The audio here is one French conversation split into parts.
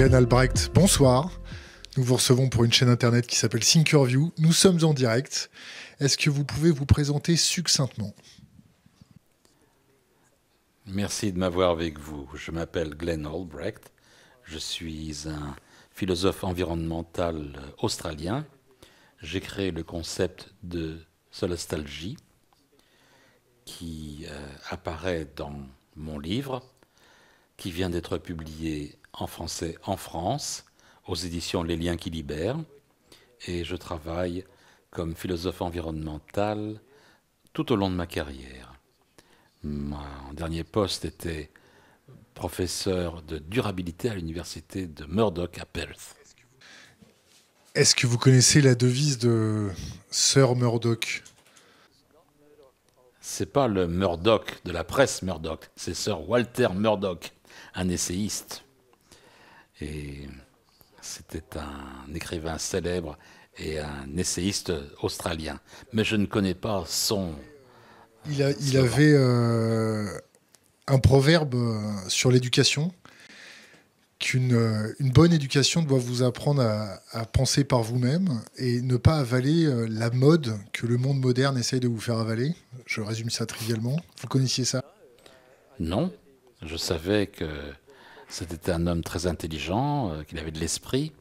Glenn Albrecht, bonsoir. Nous vous recevons pour une chaîne internet qui s'appelle Thinkerview. Nous sommes en direct. Est-ce que vous pouvez vous présenter succinctement Merci de m'avoir avec vous. Je m'appelle Glenn Albrecht. Je suis un philosophe environnemental australien. J'ai créé le concept de solastalgie qui euh, apparaît dans mon livre qui vient d'être publié en français en France, aux éditions Les Liens qui libèrent. Et je travaille comme philosophe environnemental tout au long de ma carrière. Mon dernier poste était professeur de durabilité à l'université de Murdoch à Perth. Est-ce que vous connaissez la devise de Sir Murdoch C'est pas le Murdoch de la presse Murdoch, c'est Sir Walter Murdoch un essayiste. Et c'était un écrivain célèbre et un essayiste australien. Mais je ne connais pas son. Il, avait euh, un proverbe euh, sur l'éducation qu'une euh, bonne éducation doit vous apprendre à, à penser par vous-même et ne pas avaler la mode que le monde moderne essaye de vous faire avaler. Je résume ça trivialement. Vous connaissiez ça Non. Je savais que c'était un homme très intelligent, euh, qu'il avait de l'esprit,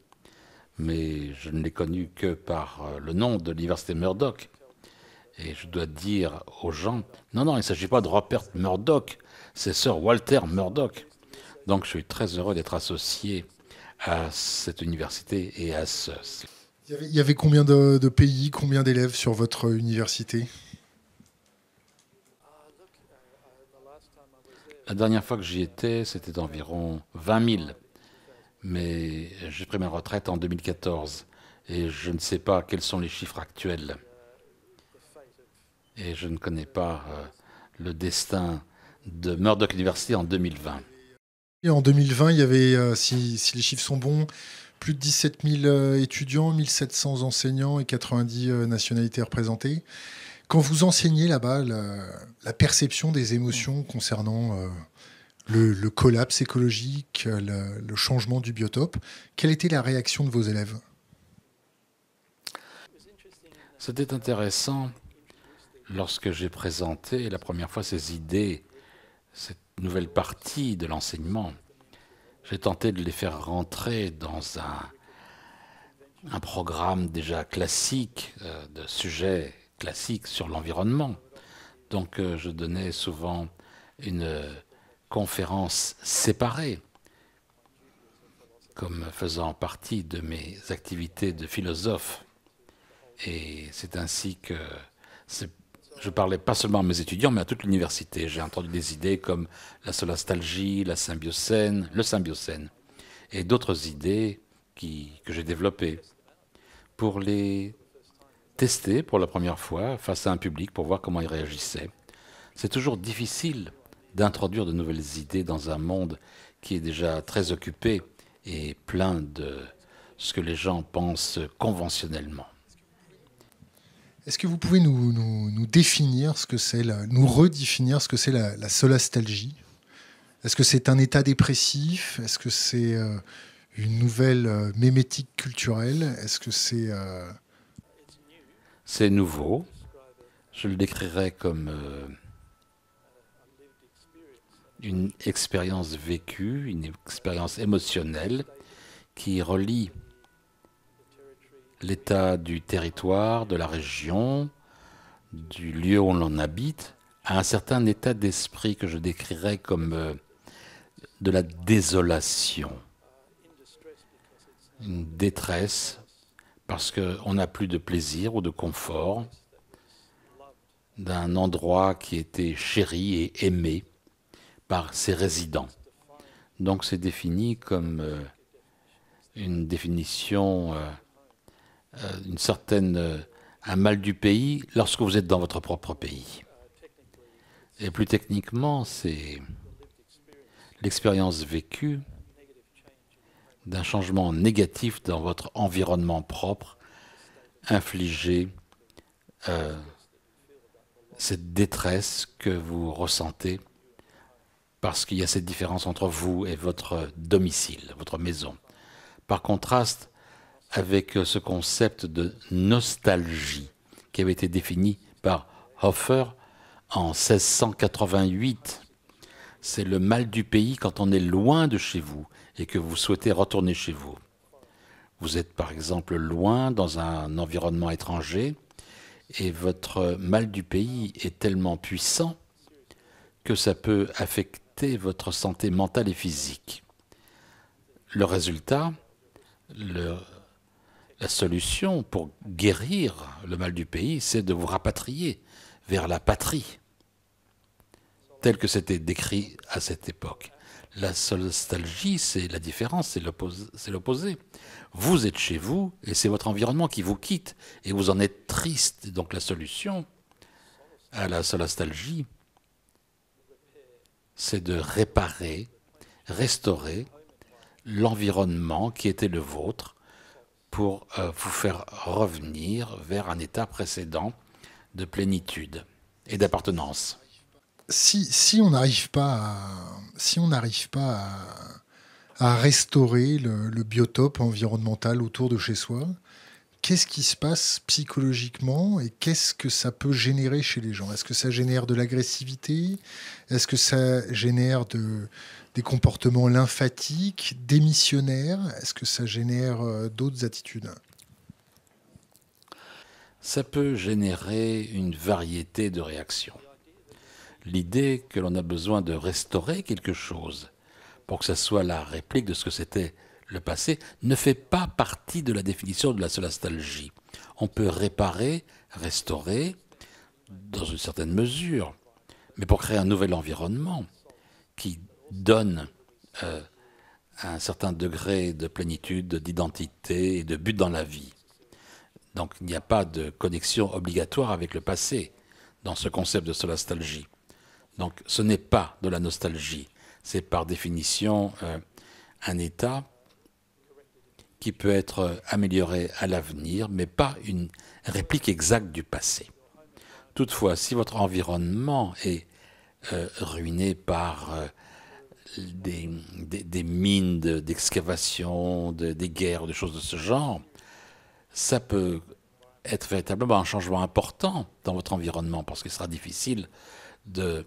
mais je ne l'ai connu que par euh, le nom de l'université Murdoch. Et je dois dire aux gens, non, non, il ne s'agit pas de Robert Murdoch, c'est Sir Walter Murdoch. Donc je suis très heureux d'être associé à cette université et à ce... Il y avait, combien de pays, combien d'élèves sur votre université La dernière fois que j'y étais, c'était environ 20 000. Mais j'ai pris ma retraite en 2014 et je ne sais pas quels sont les chiffres actuels. Et je ne connais pas euh, le destin de Murdoch University en 2020. Et en 2020, il y avait, euh, si, les chiffres sont bons, plus de 17 000 euh, étudiants, 700 enseignants et 90 nationalités représentées. Quand vous enseignez là-bas la, perception des émotions concernant euh, le, collapse écologique, euh, le, changement du biotope, quelle était la réaction de vos élèves C'était intéressant lorsque j'ai présenté la première fois ces idées, cette nouvelle partie de l'enseignement. J'ai tenté de les faire rentrer dans un, programme déjà classique euh, de sujets classique sur l'environnement. Donc euh, je donnais souvent une euh, conférence séparée, comme faisant partie de mes activités de philosophe. Et c'est ainsi que je parlais pas seulement à mes étudiants, mais à toute l'université. J'ai entendu des idées comme la solastalgie, la symbiocène, le symbiocène, et d'autres idées que j'ai développées. Pour les tester pour la première fois face à un public pour voir comment il réagissait. C'est toujours difficile d'introduire de nouvelles idées dans un monde qui est déjà très occupé et plein de ce que les gens pensent conventionnellement. Est-ce que vous pouvez nous, définir ce que c'est, nous redéfinir ce que c'est la, la, solastalgie Est-ce que c'est un état dépressif Est-ce que c'est euh, une nouvelle euh, mémétique culturelle Est-ce que c'est euh, c'est nouveau. Je le décrirais comme euh, une expérience vécue, une expérience émotionnelle qui relie l'état du territoire, de la région, du lieu où l'on habite, à un certain état d'esprit que je décrirais comme euh, de la désolation, une détresse parce qu'on n'a plus de plaisir ou de confort d'un endroit qui était chéri et aimé par ses résidents. Donc c'est défini comme euh, une définition, euh, euh, une certaine, un mal du pays lorsque vous êtes dans votre propre pays. Et plus techniquement, c'est l'expérience vécue d'un changement négatif dans votre environnement propre, infliger euh, cette détresse que vous ressentez parce qu'il y a cette différence entre vous et votre domicile, votre maison. Par contraste avec ce concept de nostalgie qui avait été défini par Hofer en 1688, c'est le mal du pays quand on est loin de chez vous, et que vous souhaitez retourner chez vous. Vous êtes par exemple loin dans un environnement étranger et votre mal du pays est tellement puissant que ça peut affecter votre santé mentale et physique. Le résultat, la solution pour guérir le mal du pays, c'est de vous rapatrier vers la patrie, tel que c'était décrit à cette époque. La nostalgie, c'est la différence, c'est l'opposé. Vous êtes chez vous et c'est votre environnement qui vous quitte et vous en êtes triste. Donc la solution à la nostalgie, c'est de réparer, restaurer l'environnement qui était le vôtre pour euh, vous faire revenir vers un état précédent de plénitude et d'appartenance si, on n'arrive pas, à, restaurer le, biotope environnemental autour de chez soi, qu'est-ce qui se passe psychologiquement et qu'est-ce que ça peut générer chez les gens Est-ce que ça génère de l'agressivité Est-ce que ça génère des comportements lymphatiques, démissionnaires Est-ce que ça génère euh, d'autres attitudes Ça peut générer une variété de réactions l'idée que l'on a besoin de restaurer quelque chose pour que ça soit la réplique de ce que c'était le passé, ne fait pas partie de la définition de la solastalgie. On peut réparer, restaurer, dans une certaine mesure, mais pour créer un nouvel environnement qui donne euh, un certain degré de plénitude, d'identité et de but dans la vie. Donc il n'y a pas de connexion obligatoire avec le passé dans ce concept de solastalgie. Donc ce n'est pas de la nostalgie, c'est par définition euh, un état qui peut être euh, amélioré à l'avenir, mais pas une réplique exacte du passé. Toutefois, si votre environnement est euh, ruiné par des, mines d'excavation, des guerres, des choses de ce genre, ça peut être véritablement un changement important dans votre environnement, parce qu'il sera difficile de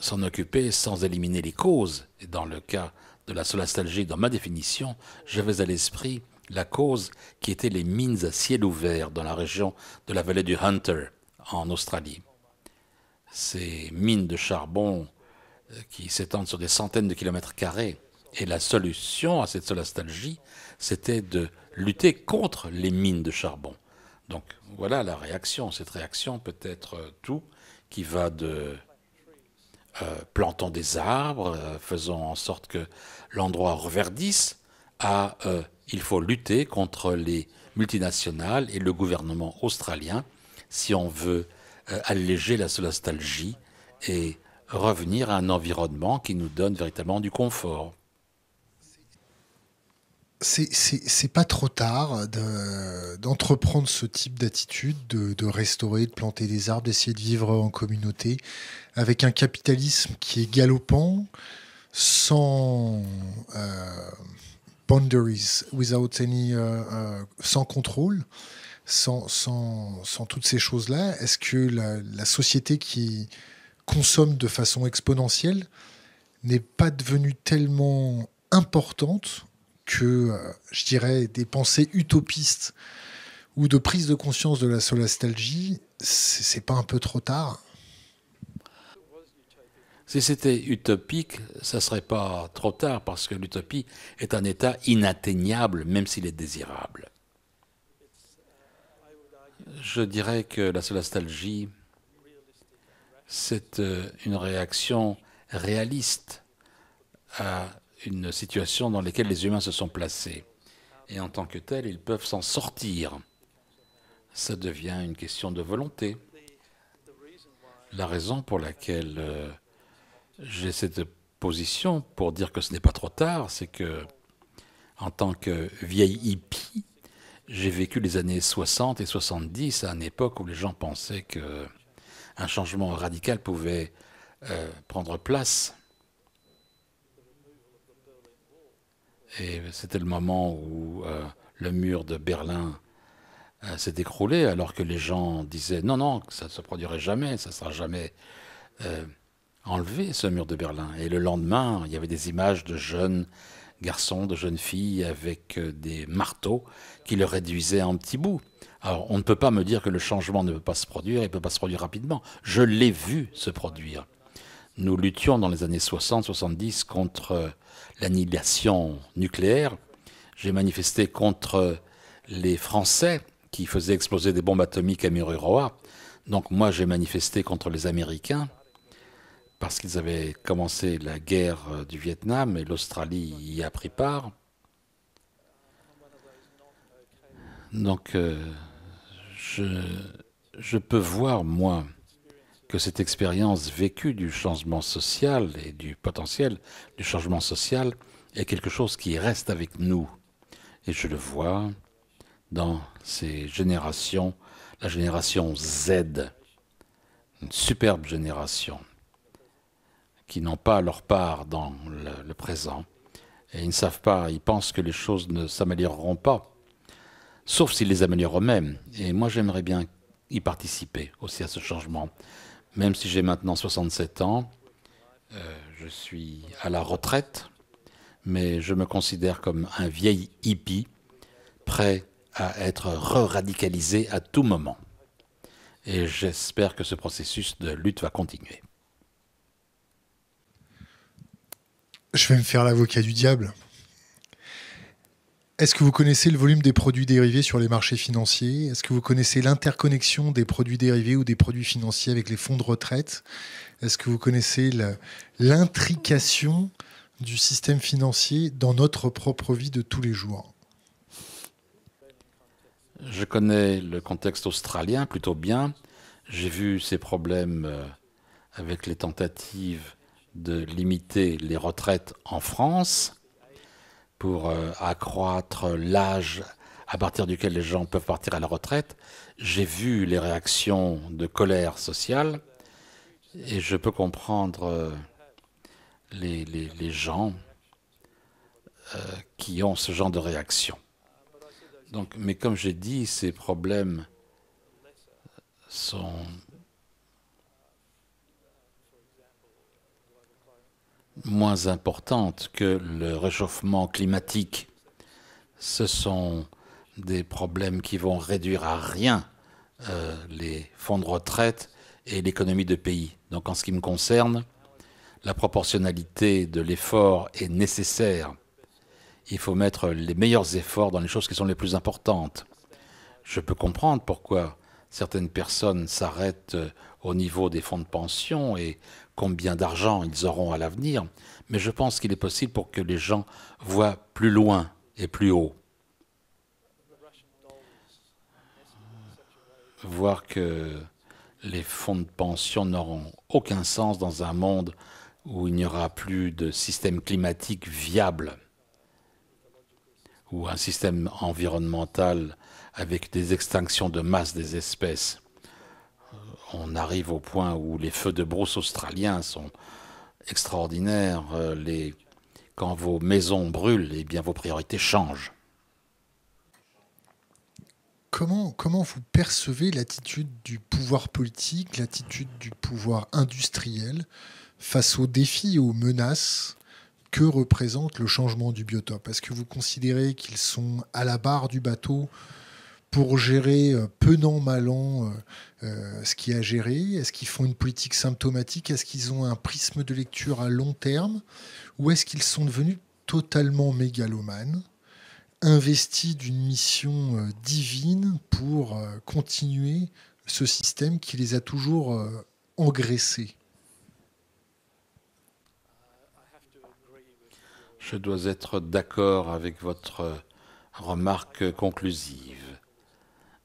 s'en occuper sans éliminer les causes. Et dans le cas de la solastalgie, dans ma définition, j'avais à l'esprit la cause qui était les mines à ciel ouvert dans la région de la vallée du Hunter, en Australie. Ces mines de charbon euh, qui s'étendent sur des centaines de kilomètres carrés. Et la solution à cette solastalgie, c'était de lutter contre les mines de charbon. Donc voilà la réaction. Cette réaction peut être euh, tout qui va de euh, plantons des arbres, euh, faisons en sorte que l'endroit reverdisse, euh, il faut lutter contre les multinationales et le gouvernement australien si on veut alléger la nostalgie et revenir à un environnement qui nous donne véritablement du confort c'est pas trop tard d'entreprendre ce type d'attitude, de, restaurer, de planter des arbres, d'essayer de vivre en communauté, avec un capitalisme qui est galopant, sans euh, boundaries, without any, euh, euh, sans contrôle, sans, toutes ces choses-là. Est-ce que la, société qui consomme de façon exponentielle n'est pas devenue tellement importante que, euh, je dirais, des pensées utopistes ou de prise de conscience de la solastalgie, c'est pas un peu trop tard Si c'était utopique, ça serait pas trop tard parce que l'utopie est un état inatteignable, même s'il est désirable. Je dirais que la solastalgie, c'est euh, une réaction réaliste à une situation dans laquelle les humains se sont placés. Et en tant que tel ils peuvent s'en sortir. Ça devient une question de volonté. La raison pour laquelle euh, j'ai cette position pour dire que ce n'est pas trop tard, c'est que, en tant que vieille hippie, j'ai vécu les années 60 et 70 à une époque où les gens pensaient que un changement radical pouvait euh, prendre place Et c'était le moment où euh, le mur de Berlin euh, s'est écroulé, alors que les gens disaient non, non, ça ne se produirait jamais, ça ne sera jamais euh, enlevé, ce mur de Berlin. Et le lendemain, il y avait des images de jeunes garçons, de jeunes filles avec des marteaux qui le réduisaient en petits bouts. Alors on ne peut pas me dire que le changement ne peut pas se produire, il ne peut pas se produire rapidement. Je l'ai vu se produire. Nous luttions dans les années 60-70 contre euh, l'annihilation nucléaire. J'ai manifesté contre euh, les Français qui faisaient exploser des bombes atomiques à Mururoa. Donc moi, j'ai manifesté contre les Américains parce qu'ils avaient commencé la guerre euh, du Vietnam et l'Australie y a pris part. Donc, je, je peux voir, moi, que cette expérience vécue du changement social et du potentiel du changement social est quelque chose qui reste avec nous. Et je le vois dans ces générations, la génération Z, une superbe génération, qui n'ont pas leur part dans le, présent. Et ils ne savent pas, ils pensent que les choses ne s'amélioreront pas, sauf s'ils les améliorent eux-mêmes. Et moi, j'aimerais bien y participer aussi à ce changement. Même si j'ai maintenant 67 ans, euh, je suis à la retraite, mais je me considère comme un vieil hippie, prêt à être re-radicalisé à tout moment. Et j'espère que ce processus de lutte va continuer. Je vais me faire l'avocat du diable. Est-ce que vous connaissez le volume des produits dérivés sur les marchés financiers Est-ce que vous connaissez l'interconnexion des produits dérivés ou des produits financiers avec les fonds de retraite Est-ce que vous connaissez l'intrication du système financier dans notre propre vie de tous les jours Je connais le contexte australien plutôt bien. J'ai vu ces problèmes euh, avec les tentatives de limiter les retraites en France pour euh, accroître l'âge à partir duquel les gens peuvent partir à la retraite. J'ai vu les réactions de colère sociale et je peux comprendre euh, les, les, les gens euh, qui ont ce genre de réaction. Donc, mais comme j'ai dit, ces problèmes sont moins importantes que le réchauffement climatique. Ce sont des problèmes qui vont réduire à rien euh, les fonds de retraite et l'économie de pays. Donc en ce qui me concerne, la proportionnalité de l'effort est nécessaire. Il faut mettre les meilleurs efforts dans les choses qui sont les plus importantes. Je peux comprendre pourquoi certaines personnes s'arrêtent euh, au niveau des fonds de pension et combien d'argent ils auront à l'avenir, mais je pense qu'il est possible pour que les gens voient plus loin et plus haut. Voir que les fonds de pension n'auront aucun sens dans un monde où il n'y aura plus de système climatique viable, ou un système environnemental avec des extinctions de masse des espèces on arrive au point où les feux de brousse australiens sont extraordinaires. Euh, quand vos maisons brûlent, eh bien vos priorités changent. Comment, comment vous percevez l'attitude du pouvoir politique, l'attitude du pouvoir industriel face aux défis et aux menaces que représente le changement du biotope Est-ce que vous considérez qu'ils sont à la barre du bateau pour gérer euh, peu mal an euh, euh, ce qui a géré Est-ce qu'ils font une politique symptomatique Est-ce qu'ils ont un prisme de lecture à long terme Ou est-ce qu'ils sont devenus totalement mégalomanes investis d'une mission divine pour continuer ce système qui les a toujours engraissés. Je dois être d'accord avec votre remarque conclusive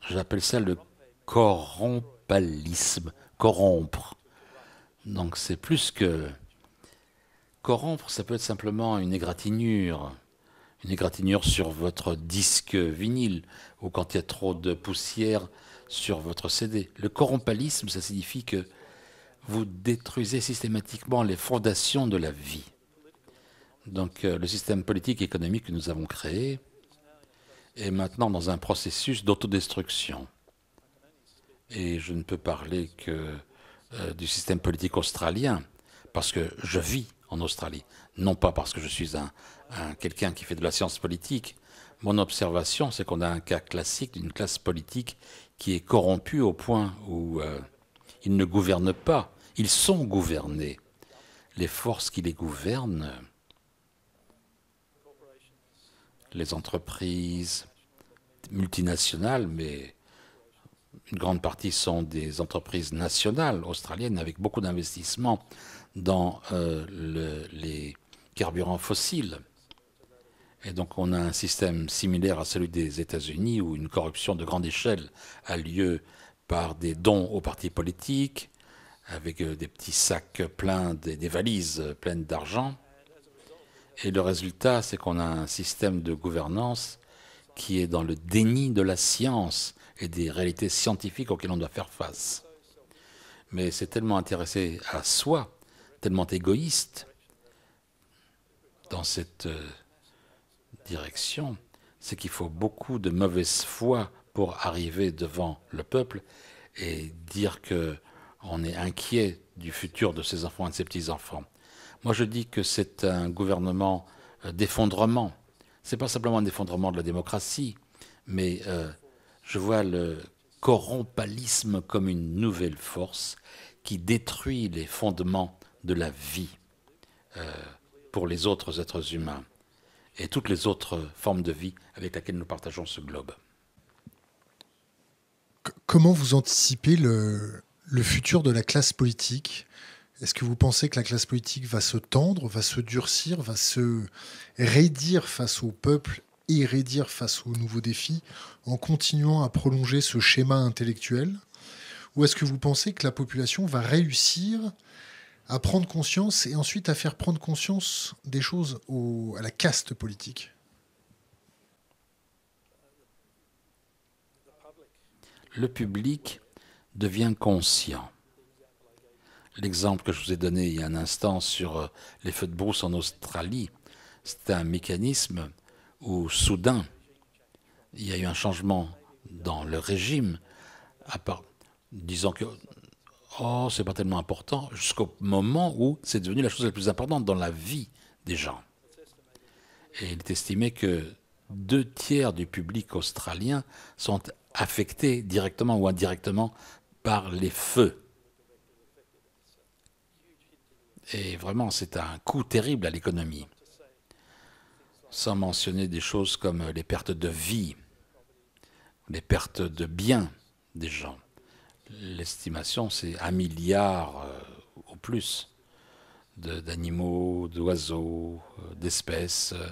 j'appelle ça le corrompalisme, corrompre. Donc c'est plus que... Corrompre, ça peut être simplement une égratignure, une égratignure sur votre disque vinyle, ou quand il y a trop de poussière sur votre CD. Le corrompalisme, ça signifie que vous détruisez systématiquement les fondations de la vie. Donc euh, le système politique et économique que nous avons créé, est maintenant dans un processus d'autodestruction. Et je ne peux parler que euh, du système politique australien, parce que je vis en Australie, non pas parce que je suis un, quelqu'un qui fait de la science politique. Mon observation, c'est qu'on a un cas classique d'une classe politique qui est corrompue au point où euh, ils ne gouvernent pas, ils sont gouvernés. Les forces qui les gouvernent les entreprises, multinationales, mais une grande partie sont des entreprises nationales australiennes avec beaucoup d'investissements dans euh, les carburants fossiles. Et donc on a un système similaire à celui des États-Unis où une corruption de grande échelle a lieu par des dons aux partis politiques, avec euh, des petits sacs pleins, des valises pleines d'argent. Et le résultat, c'est qu'on a un système de gouvernance qui est dans le déni de la science et des réalités scientifiques auxquelles on doit faire face. Mais c'est tellement intéressé à soi, tellement égoïste dans cette euh, direction, c'est qu'il faut beaucoup de mauvaise foi pour arriver devant le peuple et dire que on est inquiet du futur de ses enfants et de ses petits-enfants. Moi, je dis que c'est un gouvernement euh, d'effondrement n'est pas simplement un effondrement de la démocratie, mais euh, je vois le corrompalisme comme une nouvelle force qui détruit les fondements de la vie euh, pour les autres êtres humains et toutes les autres formes de vie avec lesquelles nous partageons ce globe. Comment vous anticipez le futur de la classe politique est-ce que vous pensez que la classe politique va se tendre, va se durcir, va se raidir face au peuple et raidir face aux nouveaux défis en continuant à prolonger ce schéma intellectuel Ou est-ce que vous pensez que la population va réussir à prendre conscience et ensuite à faire prendre conscience des choses à la caste politique Le public devient conscient l'exemple que je vous ai donné il y a un instant sur euh, les feux de brousse en Australie, c'est un mécanisme où soudain, il y a eu un changement dans le régime, à part, disant que oh, c'est pas tellement important, jusqu'au moment où c'est devenu la chose la plus importante dans la vie des gens. Et il est estimé que deux tiers du public australien sont affectés directement ou indirectement par les feux. Et vraiment, c'est un coût terrible à l'économie. Sans mentionner des choses comme les pertes de vie, les pertes de biens des gens. L'estimation, c'est un milliard euh, ou au plus d'animaux, d'oiseaux, euh, d'espèces, euh,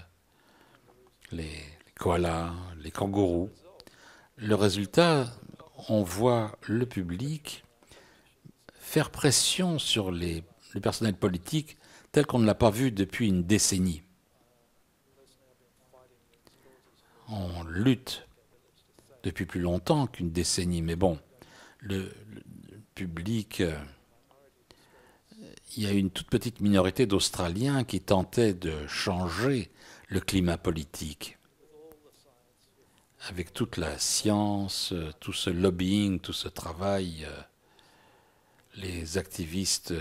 les koalas, les kangourous. Le résultat, on voit le public faire pression sur les le personnel politique tel qu'on ne l'a pas vu depuis une décennie. On lutte depuis plus longtemps qu'une décennie, mais bon, le, public, euh, il y a une toute petite minorité d'Australiens qui tentaient de changer le climat politique. Avec toute la science, euh, tout ce lobbying, tout ce travail, euh, les activistes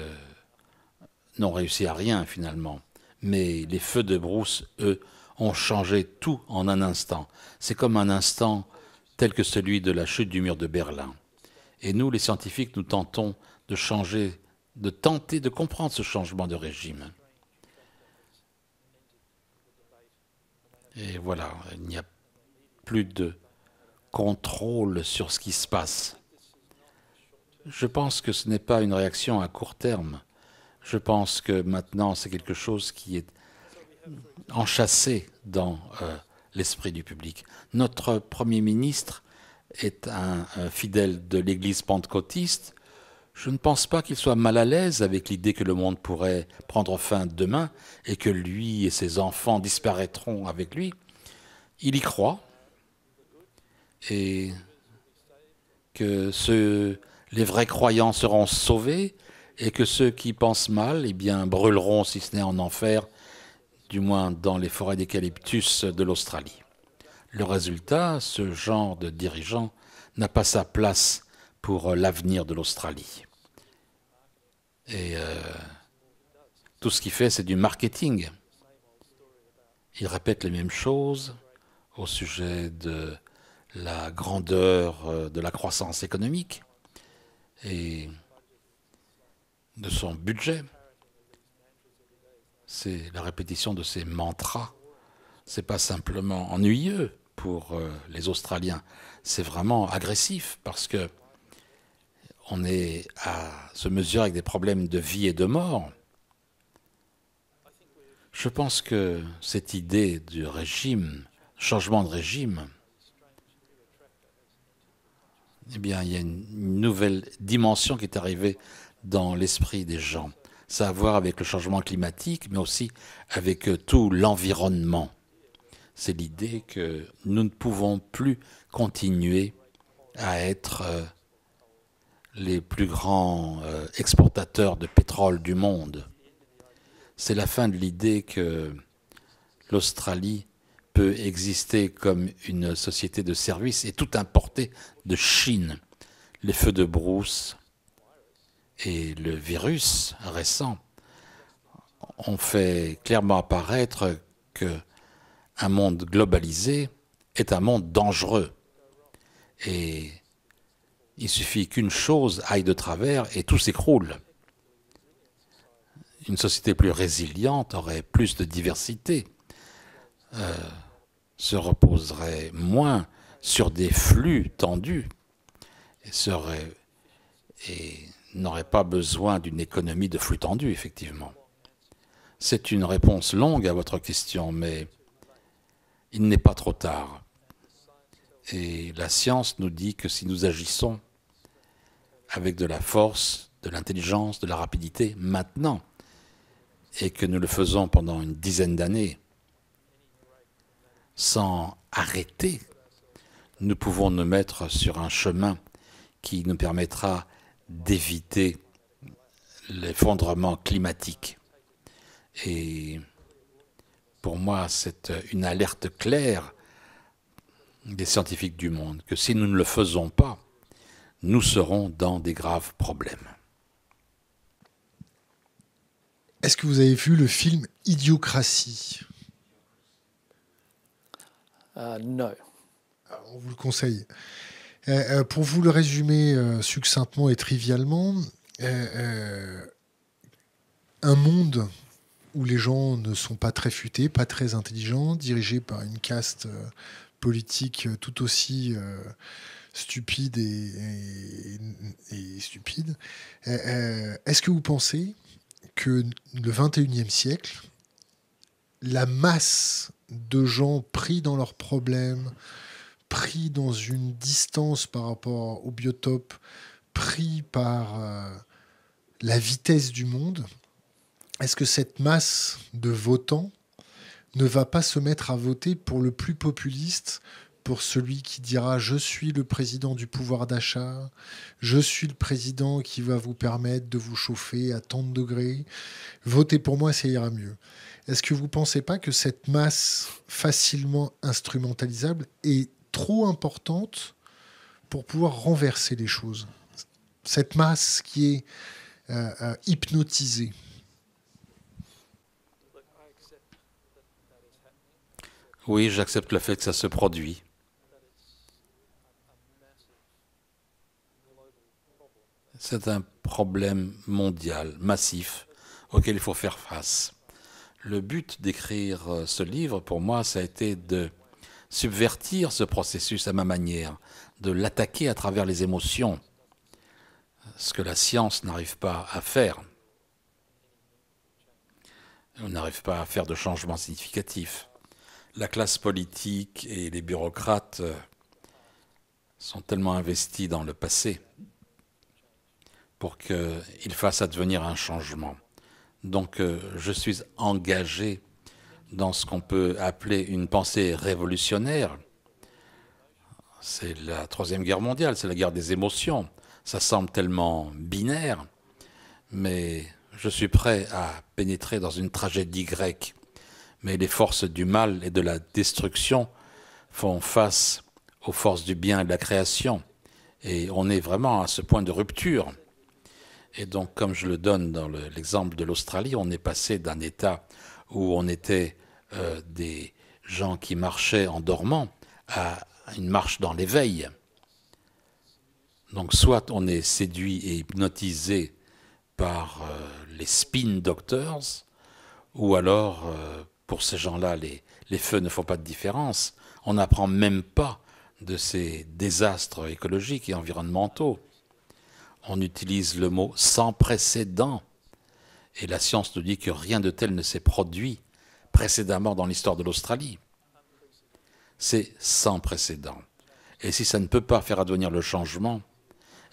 n'ont réussi à rien finalement. Mais les feux de brousse, eux, ont changé tout en un instant. C'est comme un instant tel que celui de la chute du mur de Berlin. Et nous, les scientifiques, nous tentons de changer, de tenter de comprendre ce changement de régime. Et voilà, il n'y a plus de contrôle sur ce qui se passe. Je pense que ce n'est pas une réaction à court terme, je pense que maintenant, c'est quelque chose qui est enchâssé dans euh, l'esprit du public. Notre Premier ministre est un, fidèle de l'Église pentecôtiste. Je ne pense pas qu'il soit mal à l'aise avec l'idée que le monde pourrait prendre fin demain et que lui et ses enfants disparaîtront avec lui. Il y croit et que les vrais croyants seront sauvés et que ceux qui pensent mal, eh bien, brûleront, si ce n'est en enfer, du moins dans les forêts d'eucalyptus de l'Australie. Le résultat, ce genre de dirigeant n'a pas sa place pour euh, l'avenir de l'Australie. Et euh, tout ce qu'il fait, c'est du marketing. Il répète les mêmes choses au sujet de la grandeur euh, de la croissance économique. Et de son budget. C'est la répétition de ses mantras. C'est pas simplement ennuyeux pour euh, les Australiens, c'est vraiment agressif parce que on est à se mesurer avec des problèmes de vie et de mort. Je pense que cette idée du régime, changement de régime, eh bien, il y a une nouvelle dimension qui est arrivée dans l'esprit des gens. Ça a à voir avec le changement climatique, mais aussi avec euh, tout l'environnement. C'est l'idée que nous ne pouvons plus continuer à être euh, les plus grands euh, exportateurs de pétrole du monde. C'est la fin de l'idée que l'Australie peut exister comme une société de services et tout importer de Chine. Les feux de brousse, et le virus récent ont fait clairement apparaître que un monde globalisé est un monde dangereux. Et il suffit qu'une chose aille de travers et tout s'écroule. Une société plus résiliente aurait plus de diversité, euh, se reposerait moins sur des flux tendus et serait et n'aurait pas besoin d'une économie de flux tendu, effectivement. C'est une réponse longue à votre question, mais il n'est pas trop tard. Et la science nous dit que si nous agissons avec de la force, de l'intelligence, de la rapidité, maintenant, et que nous le faisons pendant une dizaine d'années, sans arrêter, nous pouvons nous mettre sur un chemin qui nous permettra d'éviter l'effondrement climatique. Et pour moi, c'est une alerte claire des scientifiques du monde que si nous ne le faisons pas, nous serons dans des graves problèmes. Est-ce que vous avez vu le film Idiocratie euh, Non. Ah, on vous le conseille. Euh, euh, pour vous le résumer euh, succinctement et trivialement, un monde où les gens ne sont pas très futés, pas très intelligents, dirigés par une caste politique tout aussi stupide et, et stupide. Est-ce que vous pensez que le 21e siècle, la masse de gens pris dans leurs problèmes, pris dans une distance par rapport au biotope, pris par euh, la vitesse du monde, est-ce que cette masse de votants ne va pas se mettre à voter pour le plus populiste, pour celui qui dira je suis le président du pouvoir d'achat, je suis le président qui va vous permettre de vous chauffer à tant de degrés, votez pour moi, ça ira mieux. Est-ce que vous ne pensez pas que cette masse facilement instrumentalisable est trop importante pour pouvoir renverser les choses. Cette masse qui est euh, euh, hypnotisée. Oui, j'accepte le fait que ça se produit. C'est un problème mondial, massif, auquel il faut faire face. Le but d'écrire euh, ce livre, pour moi, ça a été de subvertir ce processus à ma manière, de l'attaquer à travers les émotions, ce que la science n'arrive pas à faire. On n'arrive pas à faire de changements significatifs. La classe politique et les bureaucrates euh, sont tellement investis dans le passé pour qu'ils fassent advenir un changement. Donc euh, je suis engagé dans ce qu'on peut appeler une pensée révolutionnaire. C'est la Troisième Guerre mondiale, c'est la guerre des émotions. Ça semble tellement binaire, mais je suis prêt à pénétrer dans une tragédie grecque. Mais les forces du mal et de la destruction font face aux forces du bien et de la création. Et on est vraiment à ce point de rupture. Et donc, comme je le donne dans l'exemple de l'Australie, on est passé d'un état où on était euh, des gens qui marchaient en dormant à une marche dans l'éveil. Donc soit on est séduit et hypnotisé par euh, les spin doctors, ou alors euh, pour ces gens-là, les, les feux ne font pas de différence. On n'apprend même pas de ces désastres écologiques et environnementaux. On utilise le mot sans précédent et la science nous dit que rien de tel ne s'est produit précédemment dans l'histoire de l'Australie. C'est sans précédent. Et si ça ne peut pas faire advenir le changement,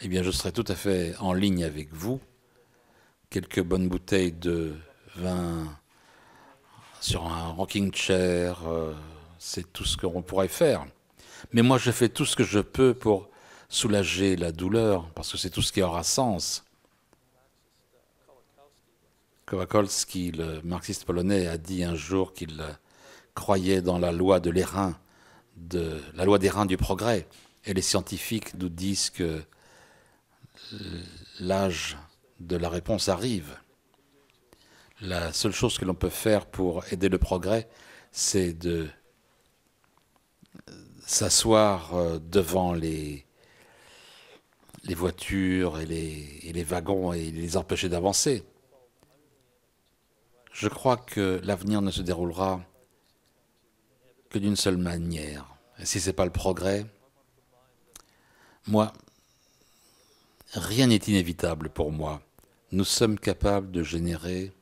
eh bien je serai tout à fait en ligne avec vous. Quelques bonnes bouteilles de vin sur un rocking chair, euh, c'est tout ce qu'on pourrait faire. Mais moi, je fais tout ce que je peux pour soulager la douleur, parce que c'est tout ce qui aura sens. Kowalski, le marxiste polonais, a dit un jour qu'il croyait dans la loi de de la loi des reins du progrès. Et les scientifiques nous disent que euh, l'âge de la réponse arrive. La seule chose que l'on peut faire pour aider le progrès, c'est de euh, s'asseoir euh, devant les, voitures et les wagons et les empêcher d'avancer. Je crois que l'avenir ne se déroulera que d'une seule manière. Et si ce n'est pas le progrès, moi, rien n'est inévitable pour moi. Nous sommes capables de générer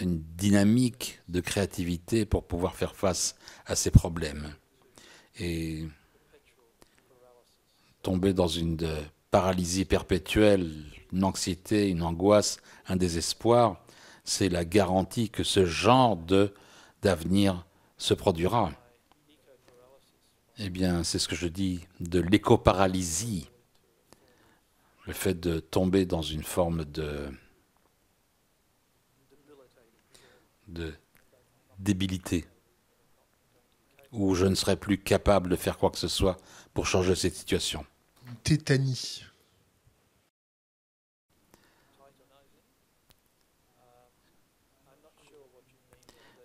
une dynamique de créativité pour pouvoir faire face à ces problèmes. Et tomber dans une paralysie perpétuelle, une anxiété, une angoisse, un désespoir, c'est la garantie que ce genre de d'avenir se produira. Eh bien, c'est ce que je dis de l'éco-paralysie, le fait de tomber dans une forme de, de débilité, où je ne serai plus capable de faire quoi que ce soit pour changer cette situation. Tétanie.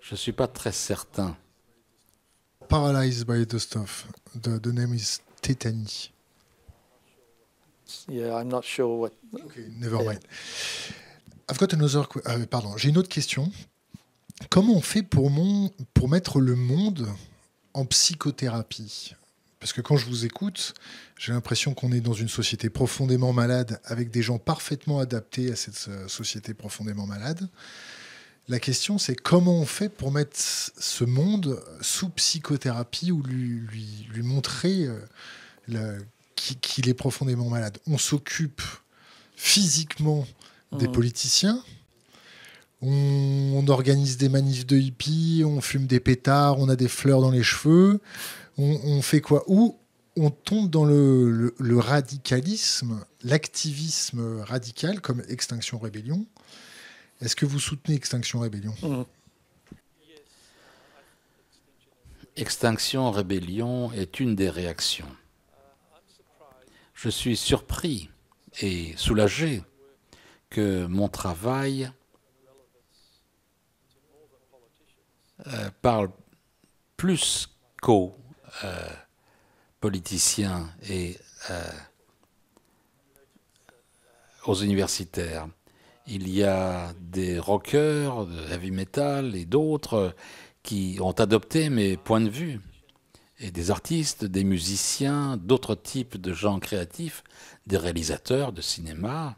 Je ne suis pas très certain. Paralyzed by the Stuff, The name is Titani. Yeah, I'm not sure what. Okay, never mind. I've got another. Ah, pardon, j'ai une autre question. Comment on fait pour, mon, pour mettre le monde en psychothérapie Parce que quand je vous écoute, j'ai l'impression qu'on est dans une société profondément malade, avec des gens parfaitement adaptés à cette euh, société profondément malade. La question, c'est comment on fait pour mettre ce monde sous psychothérapie ou lui, lui, montrer euh, qu'il est profondément malade. On s'occupe physiquement des mmh. politiciens. On, organise des manifs de hippies, on fume des pétards, on a des fleurs dans les cheveux. On, fait quoi Ou on tombe dans le radicalisme, l'activisme radical comme Extinction Rébellion, est-ce que vous soutenez Extinction Rébellion mhm. Extinction Rébellion est une des réactions. Je suis surpris et soulagé que mon travail euh, parle plus qu'aux euh, politiciens et euh, aux universitaires. Il y a des rockers, de heavy metal et d'autres qui ont adopté mes points de vue. Et des artistes, des musiciens, d'autres types de gens créatifs, des réalisateurs de cinéma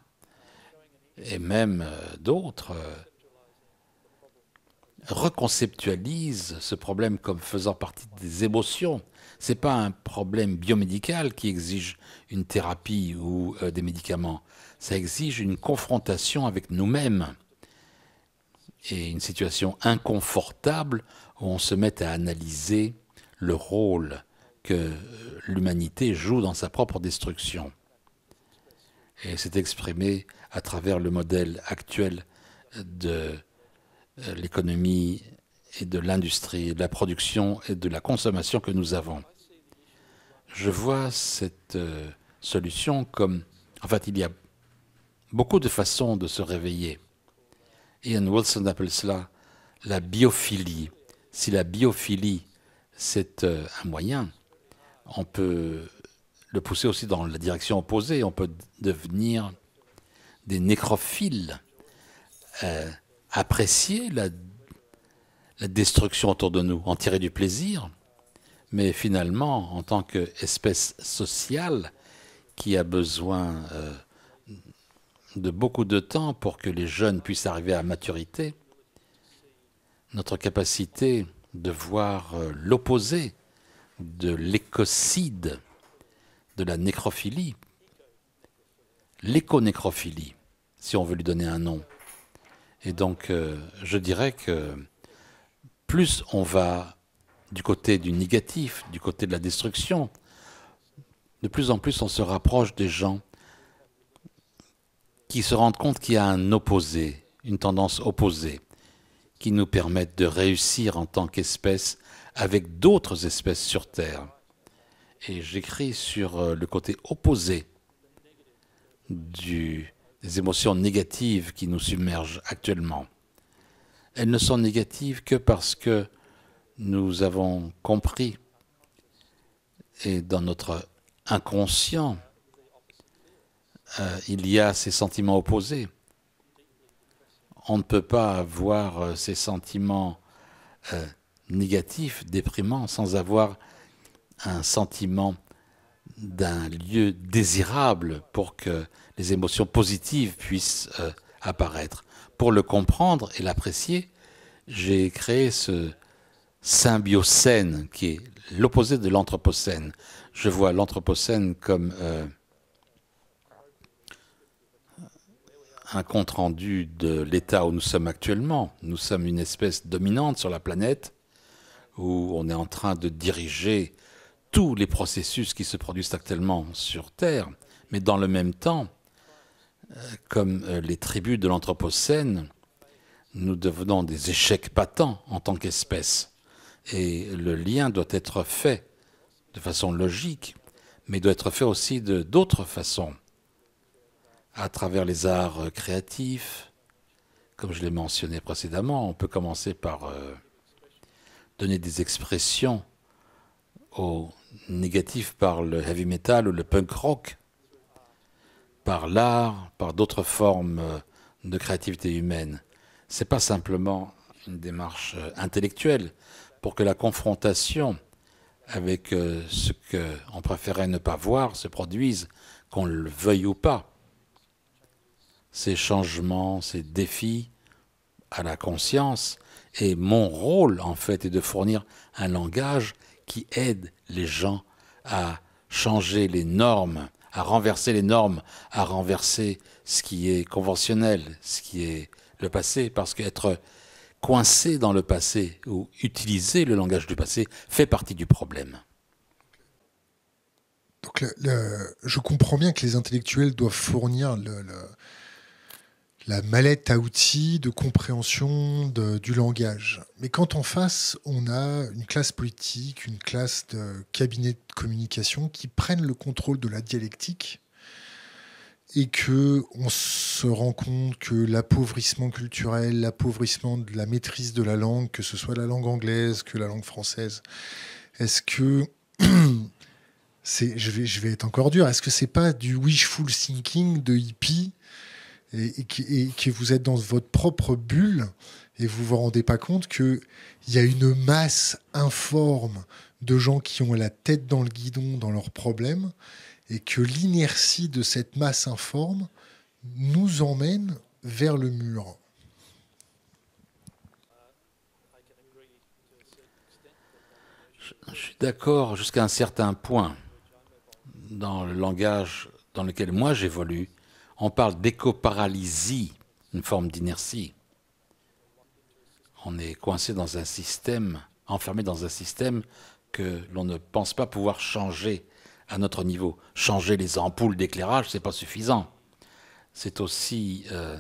et même euh, d'autres euh, reconceptualisent ce problème comme faisant partie des émotions. Ce n'est pas un problème biomédical qui exige une thérapie ou euh, des médicaments ça exige une confrontation avec nous-mêmes et une situation inconfortable où on se met à analyser le rôle que l'humanité joue dans sa propre destruction. Et c'est exprimé à travers le modèle actuel de euh, l'économie et de l'industrie, de la production et de la consommation que nous avons. Je vois cette euh, solution comme... En fait, il y a beaucoup de façons de se réveiller. Ian Wilson appelle cela la biophilie. Si la biophilie, c'est euh, un moyen, on peut le pousser aussi dans la direction opposée. On peut devenir des nécrophiles, euh, apprécier la, destruction autour de nous, en tirer du plaisir. Mais finalement, en tant qu'espèce sociale qui a besoin euh, de beaucoup de temps pour que les jeunes puissent arriver à maturité, notre capacité de voir euh, l'opposé de l'écocide, de la nécrophilie, l'éco-nécrophilie, si on veut lui donner un nom. Et donc, euh, je dirais que plus on va du côté du négatif, du côté de la destruction, de plus en plus on se rapproche des gens qui se rendent compte qu'il y a un opposé, une tendance opposée, qui nous permettent de réussir en tant qu'espèce avec d'autres espèces sur Terre. Et j'écris sur euh, le côté opposé des émotions négatives qui nous submergent actuellement. Elles ne sont négatives que parce que nous avons compris et dans notre inconscient euh, il y a ces sentiments opposés. On ne peut pas avoir euh, ces sentiments euh, négatifs, déprimants, sans avoir un sentiment d'un lieu désirable pour que les émotions positives puissent apparaître. Pour le comprendre et l'apprécier, j'ai créé ce symbiocène qui est l'opposé de l'anthropocène. Je vois l'anthropocène comme un compte-rendu de l'état où nous sommes actuellement. Nous sommes une espèce dominante sur la planète où on est en train de diriger tous les processus qui se produisent actuellement sur Terre, mais dans le même temps, euh, comme euh, les tribus de l'Anthropocène, nous devenons des échecs patents en tant qu'espèce. Et le lien doit être fait de façon logique, mais doit être fait aussi de d'autres façons à travers les arts euh, créatifs. Comme je l'ai mentionné précédemment, on peut commencer par euh, donner des expressions au négatif par le heavy metal ou le punk rock, par l'art, par d'autres formes euh, de créativité humaine. Ce n'est pas simplement une démarche intellectuelle pour que la confrontation avec ce qu'on préférait ne pas voir se produise, qu'on le veuille ou pas ces changements, ces défis à la conscience. Et mon rôle, en fait, est de fournir un langage qui aide les gens à changer les normes, à renverser les normes, à renverser ce qui est conventionnel, ce qui est le passé, parce qu'être coincé dans le passé ou utiliser le langage du passé fait partie du problème. Donc le, je comprends bien que les intellectuels doivent fournir le, la mallette à outils de compréhension du langage. Mais quand en face, on a une classe politique, une classe de cabinet de communication qui prennent le contrôle de la dialectique et que on se rend compte que l'appauvrissement culturel, l'appauvrissement de la maîtrise de la langue, que ce soit la langue anglaise, que la langue française, est-ce que c'est, je vais, je vais être encore dur, est-ce que c'est pas du wishful thinking de hippie et, qui, que vous êtes dans votre propre bulle et vous vous rendez pas compte qu'il y a une masse informe de gens qui ont la tête dans le guidon dans leurs problèmes et que l'inertie de cette masse informe nous emmène vers le mur. je suis d'accord jusqu'à un certain point dans le langage dans lequel moi j'évolue on parle d'éco-paralysie, une forme d'inertie. On est coincé dans un système, enfermé dans un système que l'on ne pense pas pouvoir changer à notre niveau. Changer les ampoules d'éclairage, ce n'est pas suffisant. C'est aussi euh,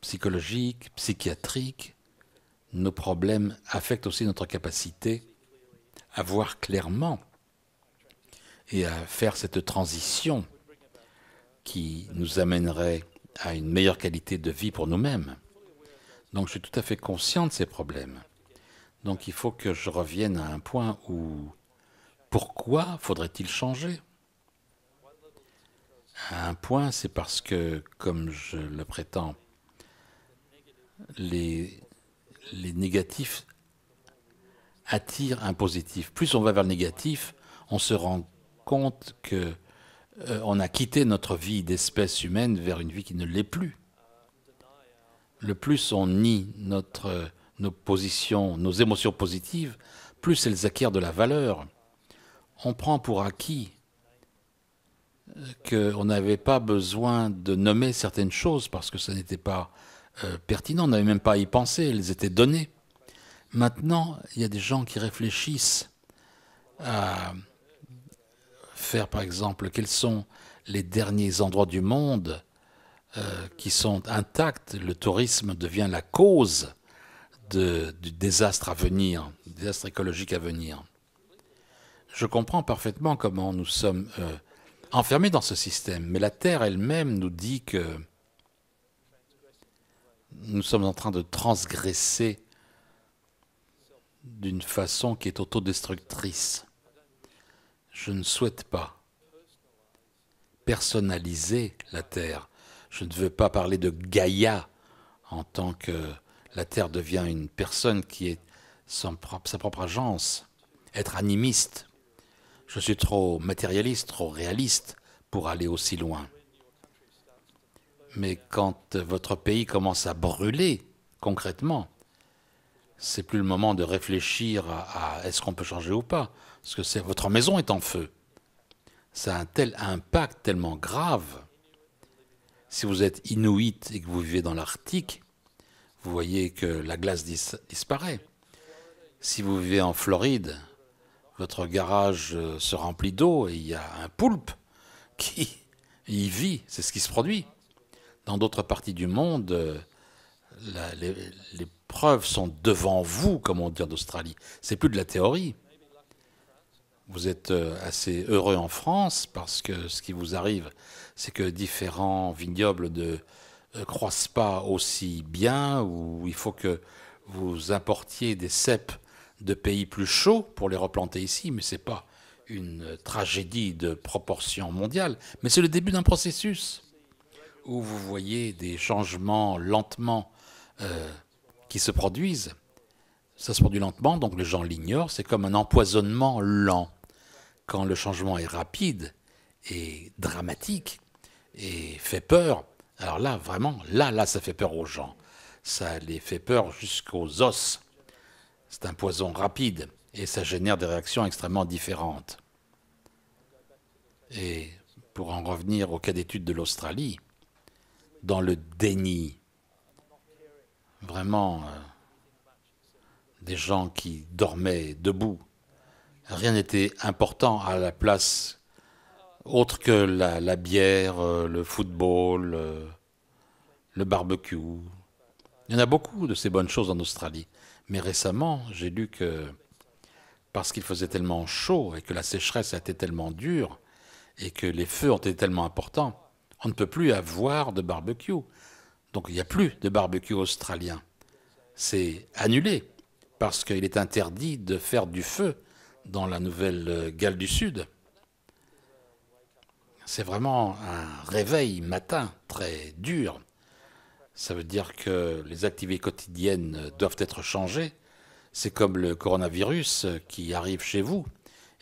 psychologique, psychiatrique. Nos problèmes affectent aussi notre capacité à voir clairement et à faire cette transition qui nous amènerait à une meilleure qualité de vie pour nous-mêmes. Donc je suis tout à fait conscient de ces problèmes. Donc il faut que je revienne à un point où pourquoi faudrait-il changer À un point, c'est parce que, comme je le prétends, les, les négatifs attirent un positif. Plus on va vers le négatif, on se rend compte que euh, on a quitté notre vie d'espèce humaine vers une vie qui ne l'est plus. Le plus on nie notre, nos positions, nos émotions positives, plus elles acquièrent de la valeur. On prend pour acquis euh, qu'on n'avait pas besoin de nommer certaines choses parce que ça n'était pas euh, pertinent, on n'avait même pas à y penser, elles étaient données. Maintenant, il y a des gens qui réfléchissent à faire par exemple quels sont les derniers endroits du monde euh, qui sont intacts. Le tourisme devient la cause du désastre à venir, du désastre écologique à venir. Je comprends parfaitement comment nous sommes euh, enfermés dans ce système, mais la Terre elle-même nous dit que nous sommes en train de transgresser d'une façon qui est autodestructrice. Je ne souhaite pas personnaliser la Terre. Je ne veux pas parler de Gaïa en tant que la Terre devient une personne qui est sa propre agence. Être animiste. Je suis trop matérialiste, trop réaliste pour aller aussi loin. Mais quand votre pays commence à brûler concrètement, c'est plus le moment de réfléchir à est-ce qu'on peut changer ou pas que votre maison est en feu. Ça a un tel impact tellement grave. Si vous êtes inuit et que vous vivez dans l'Arctique, vous voyez que la glace disparaît. Si vous vivez en Floride, votre garage euh, se remplit d'eau et il y a un poulpe qui y vit, c'est ce qui se produit. Dans d'autres parties du monde, euh, les, preuves sont devant vous, comme on dit en Australie. C'est plus de la théorie vous êtes euh, assez heureux en France parce que ce qui vous arrive, c'est que différents vignobles ne euh, croissent pas aussi bien ou il faut que vous importiez des cèpes de pays plus chauds pour les replanter ici, mais ce n'est pas une tragédie de proportion mondiale, mais c'est le début d'un processus où vous voyez des changements lentement euh, qui se produisent. Ça se produit lentement, donc les gens l'ignorent, c'est comme un empoisonnement lent quand le changement est rapide et dramatique et fait peur, alors là, vraiment, là, là, ça fait peur aux gens. Ça les fait peur jusqu'aux os. C'est un poison rapide et ça génère des réactions extrêmement différentes. Et pour en revenir au cas d'étude de l'Australie, dans le déni, vraiment, euh, des gens qui dormaient debout rien n'était important à la place autre que la, bière, euh, le football, euh, le barbecue. Il y en a beaucoup de ces bonnes choses en Australie. Mais récemment, j'ai lu que parce qu'il faisait tellement chaud et que la sécheresse a été tellement dure et que les feux ont été tellement importants, on ne peut plus avoir de barbecue. Donc il n'y a plus de barbecue australien. C'est annulé parce qu'il est interdit de faire du feu dans la Nouvelle-Galles du Sud. C'est vraiment un réveil matin très dur. Ça veut dire que les activités quotidiennes doivent être changées. C'est comme le coronavirus qui arrive chez vous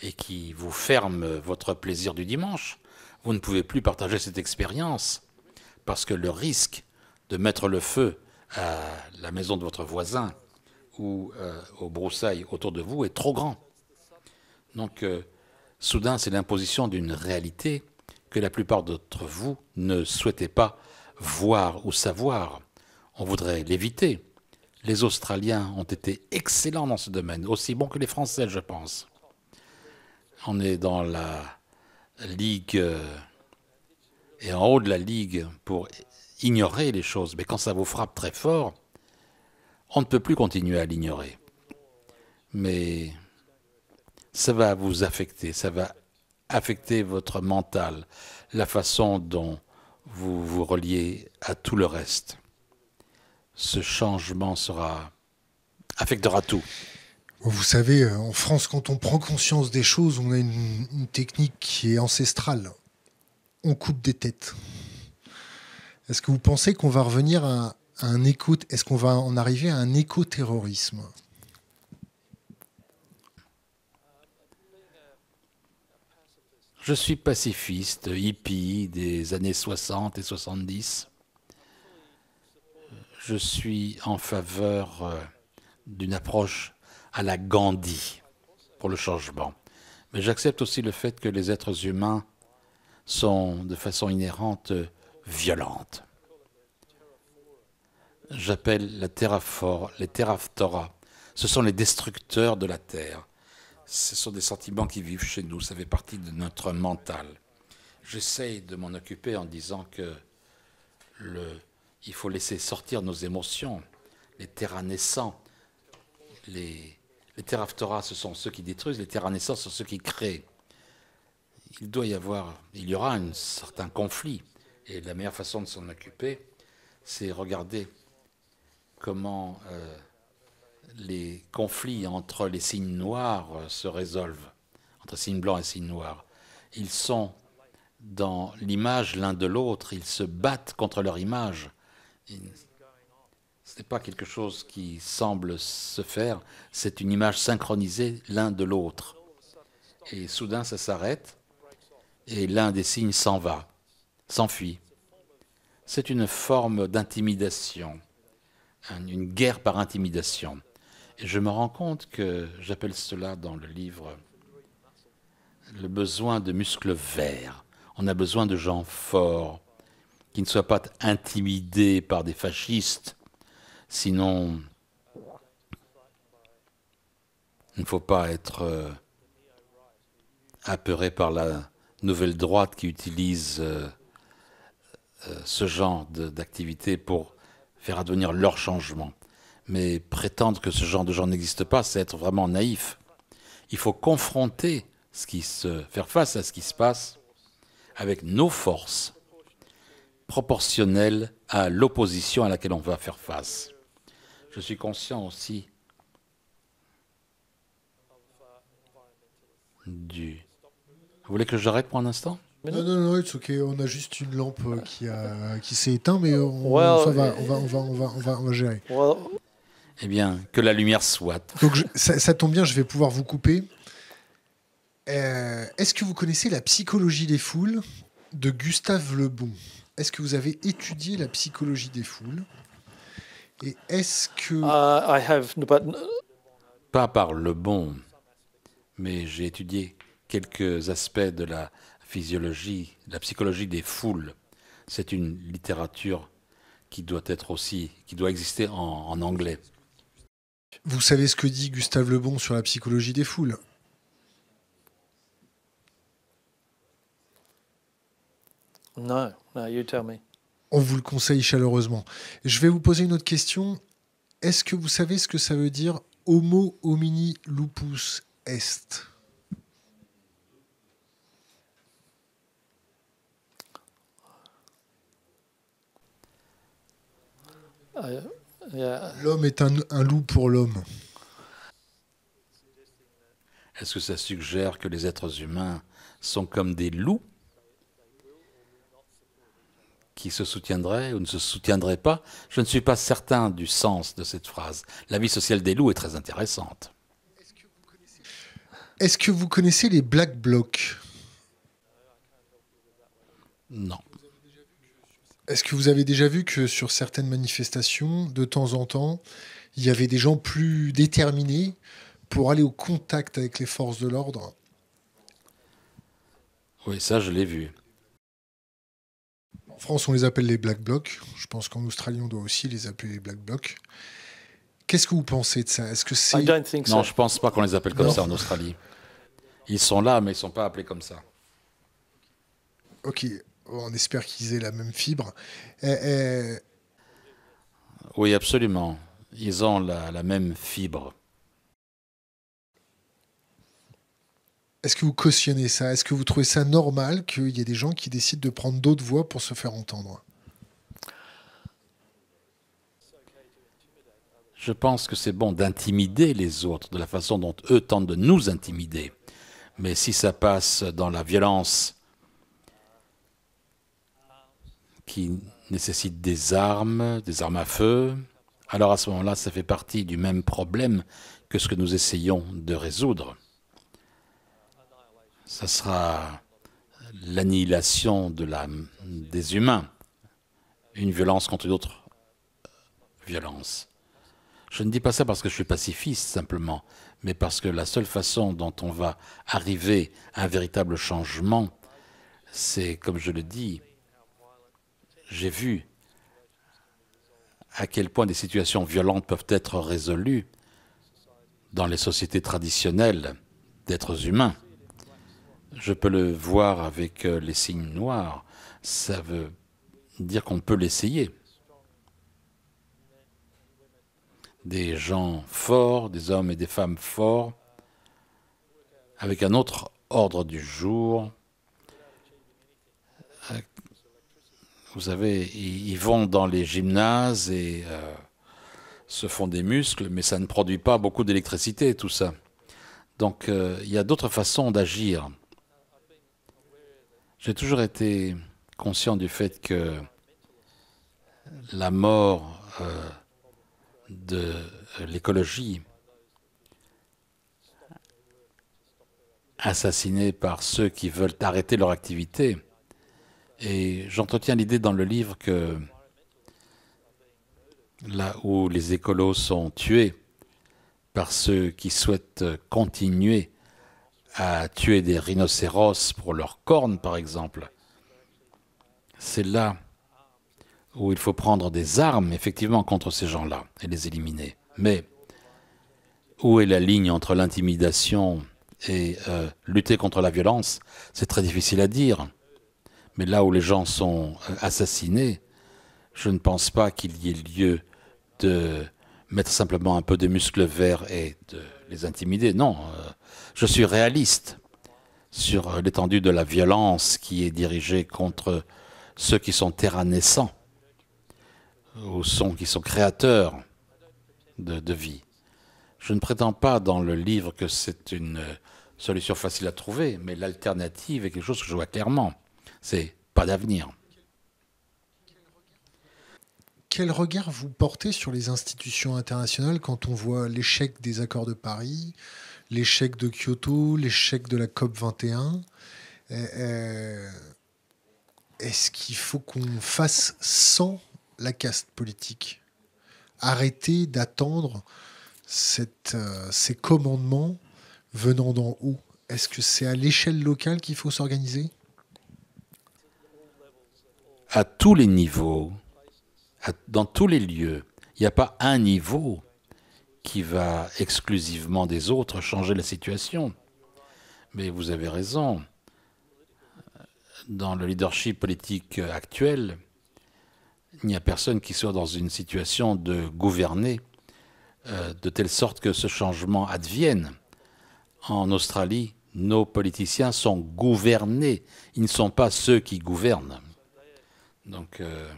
et qui vous ferme votre plaisir du dimanche. Vous ne pouvez plus partager cette expérience parce que le risque de mettre le feu à la maison de votre voisin ou euh, aux broussailles autour de vous est trop grand. Donc, euh, soudain, c'est l'imposition d'une réalité que la plupart d'entre vous ne souhaitez pas voir ou savoir. On voudrait l'éviter. Les Australiens ont été excellents dans ce domaine, aussi bons que les Français, je pense. On est dans la ligue euh, et en haut de la ligue pour ignorer les choses. Mais quand ça vous frappe très fort, on ne peut plus continuer à l'ignorer. Mais ça va vous affecter, ça va affecter votre mental, la façon dont vous vous reliez à tout le reste. Ce changement affectera tout. Vous savez, euh, en France, quand on prend conscience des choses, on a une, technique qui est ancestrale. On coupe des têtes. Est-ce que vous pensez qu'on va revenir à, un écoute Est-ce qu'on va en arriver à un éco-terrorisme Je suis pacifiste, hippie des années 60 et 70. Je suis en faveur euh, d'une approche à la Gandhi pour le changement. Mais j'accepte aussi le fait que les êtres humains sont de façon inhérente violentes. J'appelle la terraphore, les terraftora. Ce sont les destructeurs de la terre. Ce sont des sentiments qui vivent chez nous, ça fait partie de notre mental. J'essaye de m'en occuper en disant que le, il faut laisser sortir nos émotions, les terrains naissants, les, les terraptoras, ce sont ceux qui détruisent, les terrains naissants ce sont ceux qui créent. Il doit y avoir, il y aura un certain conflit, et la meilleure façon de s'en occuper, c'est regarder comment euh, les conflits entre les signes noirs se résolvent, entre signes blancs et signes noirs. Ils sont dans l'image l'un de l'autre, ils se battent contre leur image. Ce n'est pas quelque chose qui semble se faire, c'est une image synchronisée l'un de l'autre. Et soudain, ça s'arrête et l'un des signes s'en va, s'enfuit. C'est une forme d'intimidation, une guerre par intimidation je me rends compte que j'appelle cela dans le livre le besoin de muscles verts. On a besoin de gens forts, qui ne soient pas intimidés par des fascistes, sinon il ne faut pas être euh, apeuré par la nouvelle droite qui utilise euh, euh, ce genre d'activité pour faire advenir leur changement. Mais prétendre que ce genre de gens n'existe pas, c'est être vraiment naïf. Il faut confronter ce qui se, faire face à ce qui se passe avec nos forces proportionnelles à l'opposition à laquelle on va faire face. Je suis conscient aussi du. Vous voulez que j'arrête pour un instant non, non, non, c'est ok. On a juste une lampe euh, qui, a, qui s'est éteinte, mais eh, on, va, on, va, on, va, on, va, gérer. Eh bien, que la lumière soit. Donc ça, tombe bien, je vais pouvoir vous couper. Euh, est-ce que vous connaissez la psychologie des foules de Gustave Le Bon Est-ce que vous avez étudié la psychologie des foules Et est-ce que... Uh, Pas par Le Bon, mais j'ai étudié quelques aspects de la physiologie, la psychologie des foules. C'est une littérature qui doit être aussi, qui doit exister en anglais. Vous savez ce que dit Gustave Lebon sur la psychologie des foules Non, no, you tell me. On vous le conseille chaleureusement. Je vais vous poser une autre question. Est-ce que vous savez ce que ça veut dire Homo homini lupus est euh, L'homme est un, loup pour l'homme. Est-ce que ça suggère que les êtres humains sont comme des loups qui se soutiendraient ou ne se soutiendraient pas Je ne suis pas certain du sens de cette phrase. La vie sociale des loups est très intéressante. Est-ce que, que vous connaissez les Black Blocs Non. Est-ce que vous avez déjà vu que sur certaines manifestations, de temps en temps, il y avait des gens plus déterminés pour aller au contact avec les forces de l'ordre Oui, ça, je l'ai vu. En France, on les appelle les Black Blocs. Je pense qu'en Australie, on doit aussi les appeler les Black Blocs. Qu'est-ce que vous pensez de ça Est-ce que c'est Non, je pense pas qu'on les appelle comme ça en Australie. Ils sont là, mais ils sont pas appelés comme ça. Ok on espère qu'ils aient la même fibre. Oui, absolument. Ils ont la, la même fibre. Est-ce que vous cautionnez ça Est-ce que vous trouvez ça normal qu'il y ait des gens qui décident de prendre d'autres voies pour se faire entendre Je pense que c'est bon d'intimider les autres de la façon dont eux tentent de nous intimider. Mais si ça passe dans la violence qui nécessite des armes, des armes à feu. Alors à ce moment-là, ça fait partie du même problème que ce que nous essayons de résoudre. Ça sera l'annihilation de des humains, une violence contre d'autres autre euh, violence. Je ne dis pas ça parce que je suis pacifiste simplement, mais parce que la seule façon dont on va arriver à un véritable changement, c'est, comme je le dis, j'ai vu à quel point des situations violentes peuvent être résolues dans les sociétés traditionnelles d'êtres humains. Je peux le voir avec euh, les signes noirs. Ça veut dire qu'on peut l'essayer. Des gens forts, des hommes et des femmes forts, avec un autre ordre du jour, vous savez, ils, vont dans les gymnases et euh, se font des muscles, mais ça ne produit pas beaucoup d'électricité, tout ça. Donc euh, il y a d'autres façons d'agir. J'ai toujours été conscient du fait que la mort euh, de l'écologie, assassinée par ceux qui veulent arrêter leur activité, et j'entretiens l'idée dans le livre que là où les écolos sont tués par ceux qui souhaitent continuer à tuer des rhinocéros pour leurs cornes, par exemple, c'est là où il faut prendre des armes, effectivement, contre ces gens-là et les éliminer. Mais où est la ligne entre l'intimidation et euh, lutter contre la violence C'est très difficile à dire. Mais là où les gens sont euh, assassinés, je ne pense pas qu'il y ait lieu de mettre simplement un peu de muscles verts et de les intimider. Non, euh, je suis réaliste sur euh, l'étendue de la violence qui est dirigée contre ceux qui sont terra naissants, ou sont, qui sont créateurs de vie. Je ne prétends pas dans le livre que c'est une solution facile à trouver, mais l'alternative est quelque chose que je vois clairement c'est pas d'avenir. Quel regard vous portez sur les institutions internationales quand on voit l'échec des accords de Paris, l'échec de Kyoto, l'échec de la COP 21 euh, Est-ce qu'il faut qu'on fasse sans la caste politique Arrêter d'attendre euh, ces commandements venant d'en haut Est-ce que c'est à l'échelle locale qu'il faut s'organiser à tous les niveaux, dans tous les lieux. Il n'y a pas un niveau qui va exclusivement des autres changer la situation. Mais vous avez raison. Dans le leadership politique actuel, il n'y a personne qui soit dans une situation de gouverner euh, de telle sorte que ce changement advienne. En Australie, nos politiciens sont gouvernés, ils ne sont pas ceux qui gouvernent. Donc, euh,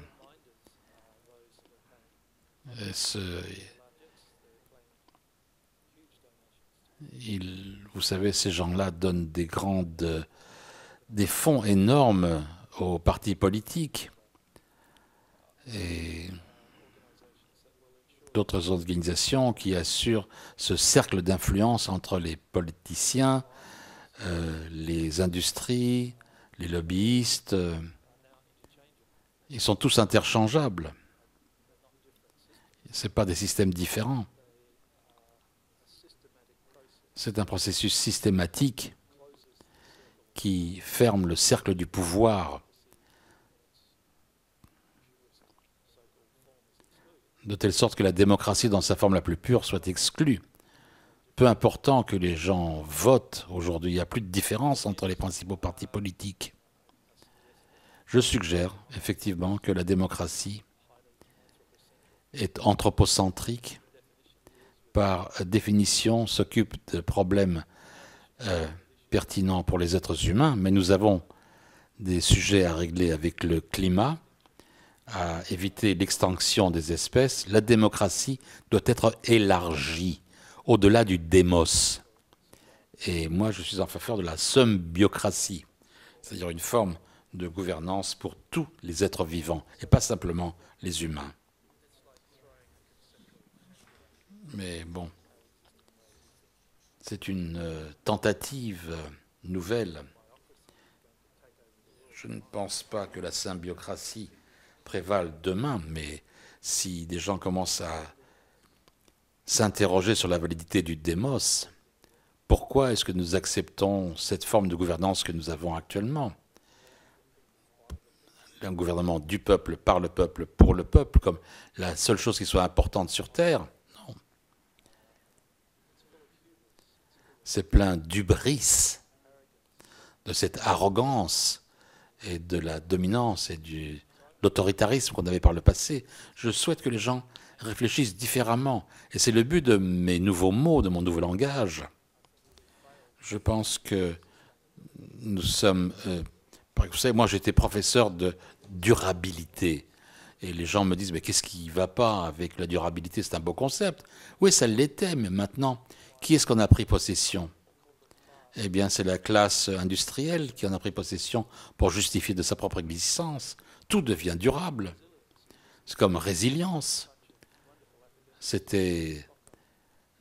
vous savez, ces gens-là donnent des grandes, des fonds énormes aux partis politiques et d'autres organisations qui assurent ce cercle d'influence entre les politiciens, euh, les industries, les lobbyistes. Euh, ils sont tous interchangeables. Ce pas des systèmes différents. C'est un processus systématique qui ferme le cercle du pouvoir de telle sorte que la démocratie dans sa forme la plus pure soit exclue. Peu important que les gens votent aujourd'hui, il n'y a plus de différence entre les principaux partis politiques. Je suggère effectivement que la démocratie est anthropocentrique, par définition s'occupe de problèmes euh, pertinents pour les êtres humains, mais nous avons des sujets à régler avec le climat, à éviter l'extinction des espèces. La démocratie doit être élargie au-delà du démos. Et moi, je suis en faveur de la sombiocratie, c'est-à-dire une forme de gouvernance pour tous les êtres vivants et pas simplement les humains. Mais bon, c'est une euh, tentative euh, nouvelle. Je ne pense pas que la symbiocratie prévale demain, mais si des gens commencent à s'interroger sur la validité du démos, pourquoi est-ce que nous acceptons cette forme de gouvernance que nous avons actuellement un gouvernement du peuple, par le peuple, pour le peuple, comme la seule chose qui soit importante sur Terre. Non. C'est plein d'ubris, de cette arrogance et de la dominance et de l'autoritarisme qu'on avait par le passé. Je souhaite que les gens réfléchissent différemment. Et c'est le but de mes nouveaux mots, de mon nouveau langage. Je pense que nous sommes... Euh, vous savez, moi j'étais professeur de durabilité. Et les gens me disent, mais qu'est-ce qui ne va pas avec la durabilité C'est un beau concept. Oui, ça l'était, mais maintenant, qui est-ce qu'on a pris possession Eh bien, c'est la classe industrielle qui en a pris possession pour justifier de sa propre existence. Tout devient durable. C'est comme résilience. C'était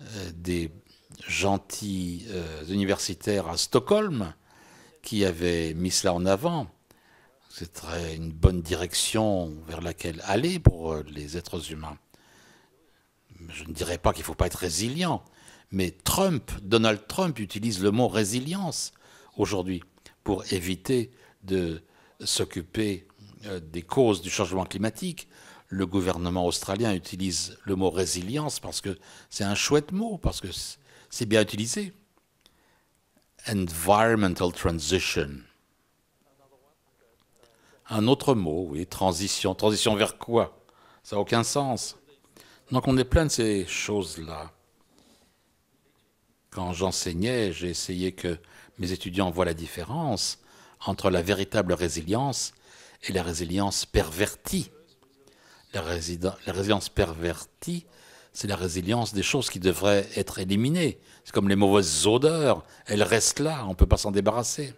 euh, des gentils euh, universitaires à Stockholm qui avaient mis cela en avant c'est très une bonne direction vers laquelle aller pour euh, les êtres humains. Je ne dirais pas qu'il ne faut pas être résilient, mais Trump, Donald Trump utilise le mot résilience aujourd'hui pour éviter de s'occuper euh, des causes du changement climatique. Le gouvernement australien utilise le mot résilience parce que c'est un chouette mot, parce que c'est bien utilisé. Environmental transition un autre mot, oui, transition. Transition vers quoi Ça n'a aucun sens. Donc on est plein de ces choses-là. Quand j'enseignais, j'ai essayé que mes étudiants voient la différence entre la véritable résilience et la résilience pervertie. La, résilience pervertie, c'est la résilience des choses qui devraient être éliminées. C'est comme les mauvaises odeurs, elles restent là, on ne peut pas s'en débarrasser.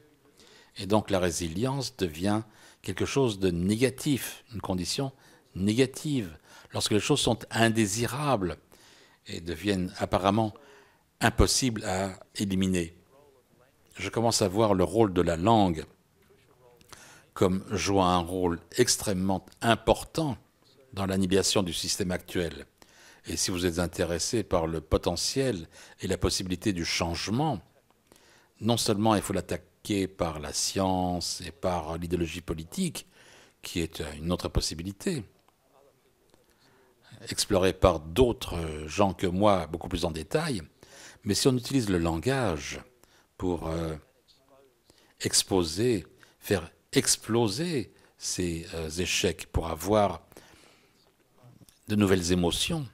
Et donc la résilience devient quelque chose de négatif, une condition négative. Lorsque les choses sont indésirables et deviennent apparemment impossibles à éliminer. Je commence à voir le rôle de la langue comme jouant un rôle extrêmement important dans l'annihilation du système actuel. Et si vous êtes intéressé par le potentiel et la possibilité du changement, non seulement il faut l'attaquer, par la science et par l'idéologie politique, qui est une autre possibilité, explorée par d'autres gens que moi, beaucoup plus en détail. Mais si on utilise le langage pour euh, exposer, faire exploser ces euh, échecs, pour avoir de nouvelles émotions,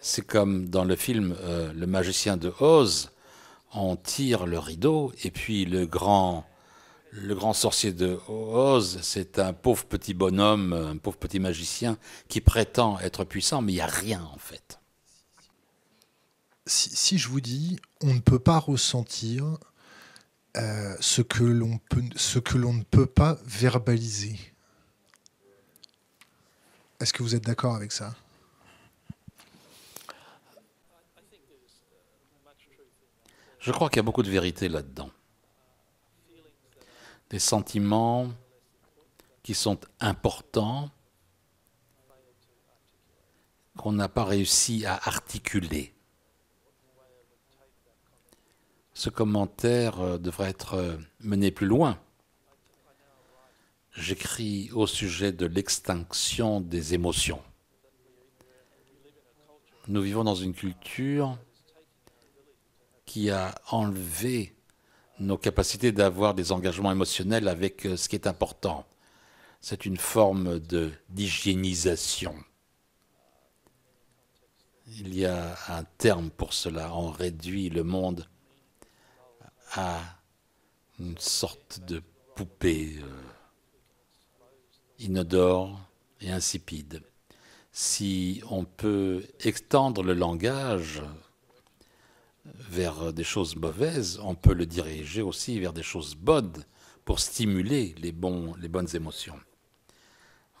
c'est comme dans le film euh, Le magicien de Oz, on tire le rideau, et puis le grand, le grand sorcier de Oz, c'est un pauvre petit bonhomme, un pauvre petit magicien qui prétend être puissant, mais il n'y a rien en fait. Si, je vous dis, on ne peut pas ressentir euh, ce que l'on ne peut pas verbaliser. Est-ce que vous êtes d'accord avec ça Je crois qu'il y a beaucoup de vérité là-dedans. Des sentiments qui sont importants, qu'on n'a pas réussi à articuler. Ce commentaire euh, devrait être euh, mené plus loin. J'écris au sujet de l'extinction des émotions. Nous vivons dans une culture qui a enlevé nos capacités d'avoir des engagements émotionnels avec euh, ce qui est important. C'est une forme d'hygiénisation. Il y a un terme pour cela. On réduit le monde à une sorte de poupée euh, inodore et insipide. Si on peut étendre le langage vers des choses mauvaises, on peut le diriger aussi vers des choses bonnes pour stimuler les, bons, les bonnes émotions.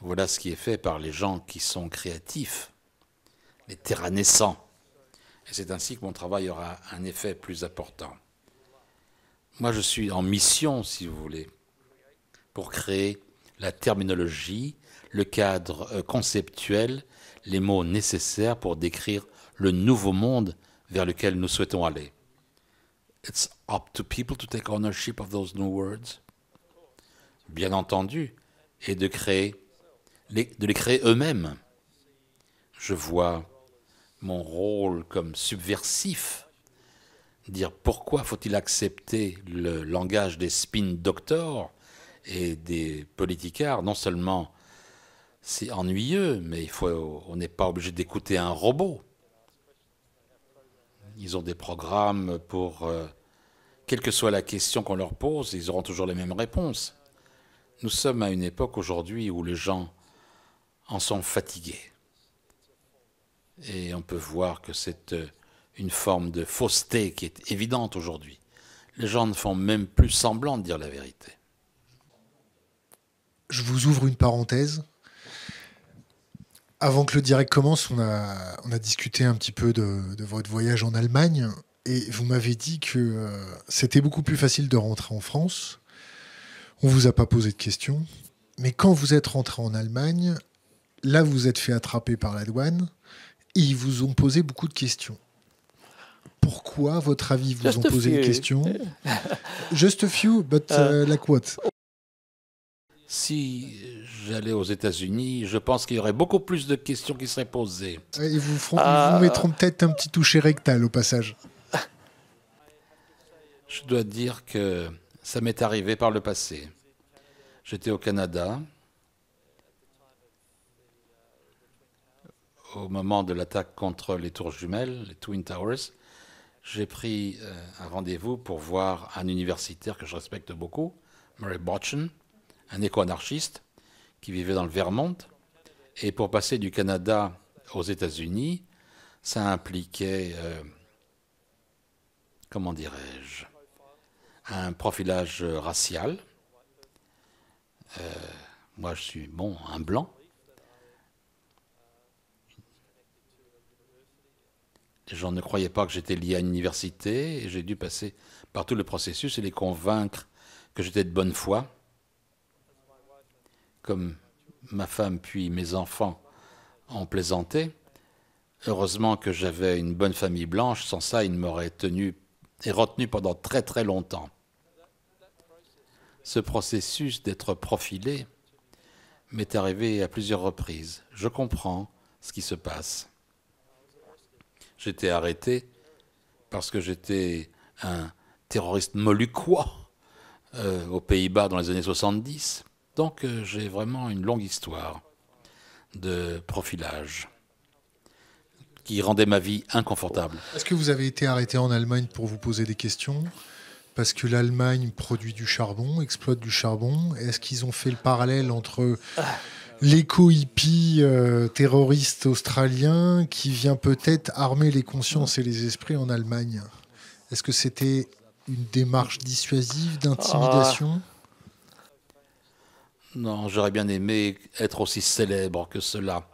Voilà ce qui est fait par les gens qui sont créatifs, les naissants Et c'est ainsi que mon travail aura un effet plus important. Moi, je suis en mission, si vous voulez, pour créer la terminologie, le cadre euh, conceptuel, les mots nécessaires pour décrire le nouveau monde vers lequel nous souhaitons aller. bien entendu, et de, créer, de les créer eux-mêmes. Je vois mon rôle comme subversif, dire pourquoi faut-il accepter le langage des spin doctors et des politicards, non seulement c'est ennuyeux, mais il faut, on n'est pas obligé d'écouter un robot. Ils ont des programmes pour, euh, quelle que soit la question qu'on leur pose, ils auront toujours les mêmes réponses. Nous sommes à une époque aujourd'hui où les gens en sont fatigués. Et on peut voir que c'est euh, une forme de fausseté qui est évidente aujourd'hui. Les gens ne font même plus semblant de dire la vérité. Je vous ouvre une parenthèse. Avant que le direct commence, on a, on a discuté un petit peu de, votre voyage en Allemagne et vous m'avez dit que euh, c'était beaucoup plus facile de rentrer en France. On vous a pas posé de questions. Mais quand vous êtes rentré en Allemagne, là, vous êtes fait attraper par la douane et ils vous ont posé beaucoup de questions. Pourquoi, à votre avis, vous ont posé des questions Just a few, but euh. Euh, like what si j'allais aux États-Unis, je pense qu'il y aurait beaucoup plus de questions qui seraient posées. Ils vous, feront, ah. mettront peut-être un petit toucher rectal au passage. Je dois dire que ça m'est arrivé par le passé. J'étais au Canada au moment de l'attaque contre les tours jumelles, les Twin Towers. J'ai pris euh, un rendez-vous pour voir un universitaire que je respecte beaucoup, Murray Botchin un éco-anarchiste qui vivait dans le Vermont. Et pour passer du Canada aux États-Unis, ça impliquait, euh, comment dirais-je, un profilage racial. Euh, moi, je suis, bon, un blanc. Les gens ne croyaient pas que j'étais lié à une université et j'ai dû passer par tout le processus et les convaincre que j'étais de bonne foi comme ma femme puis mes enfants ont plaisanté. Heureusement que j'avais une bonne famille blanche, sans ça, ils m'auraient tenu et retenu pendant très très longtemps. Ce processus d'être profilé m'est arrivé à plusieurs reprises. Je comprends ce qui se passe. J'étais arrêté parce que j'étais un terroriste moluquois euh, aux Pays-Bas dans les années 70. Donc euh, j'ai vraiment une longue histoire de profilage qui rendait ma vie inconfortable. Est-ce que vous avez été arrêté en Allemagne pour vous poser des questions parce que l'Allemagne produit du charbon, exploite du charbon. Est-ce qu'ils ont fait le parallèle entre l'éco-hippie euh, terroriste australien qui vient peut-être armer les consciences et les esprits en Allemagne Est-ce que c'était une démarche dissuasive, d'intimidation ah. Non, j'aurais bien aimé être aussi célèbre que cela.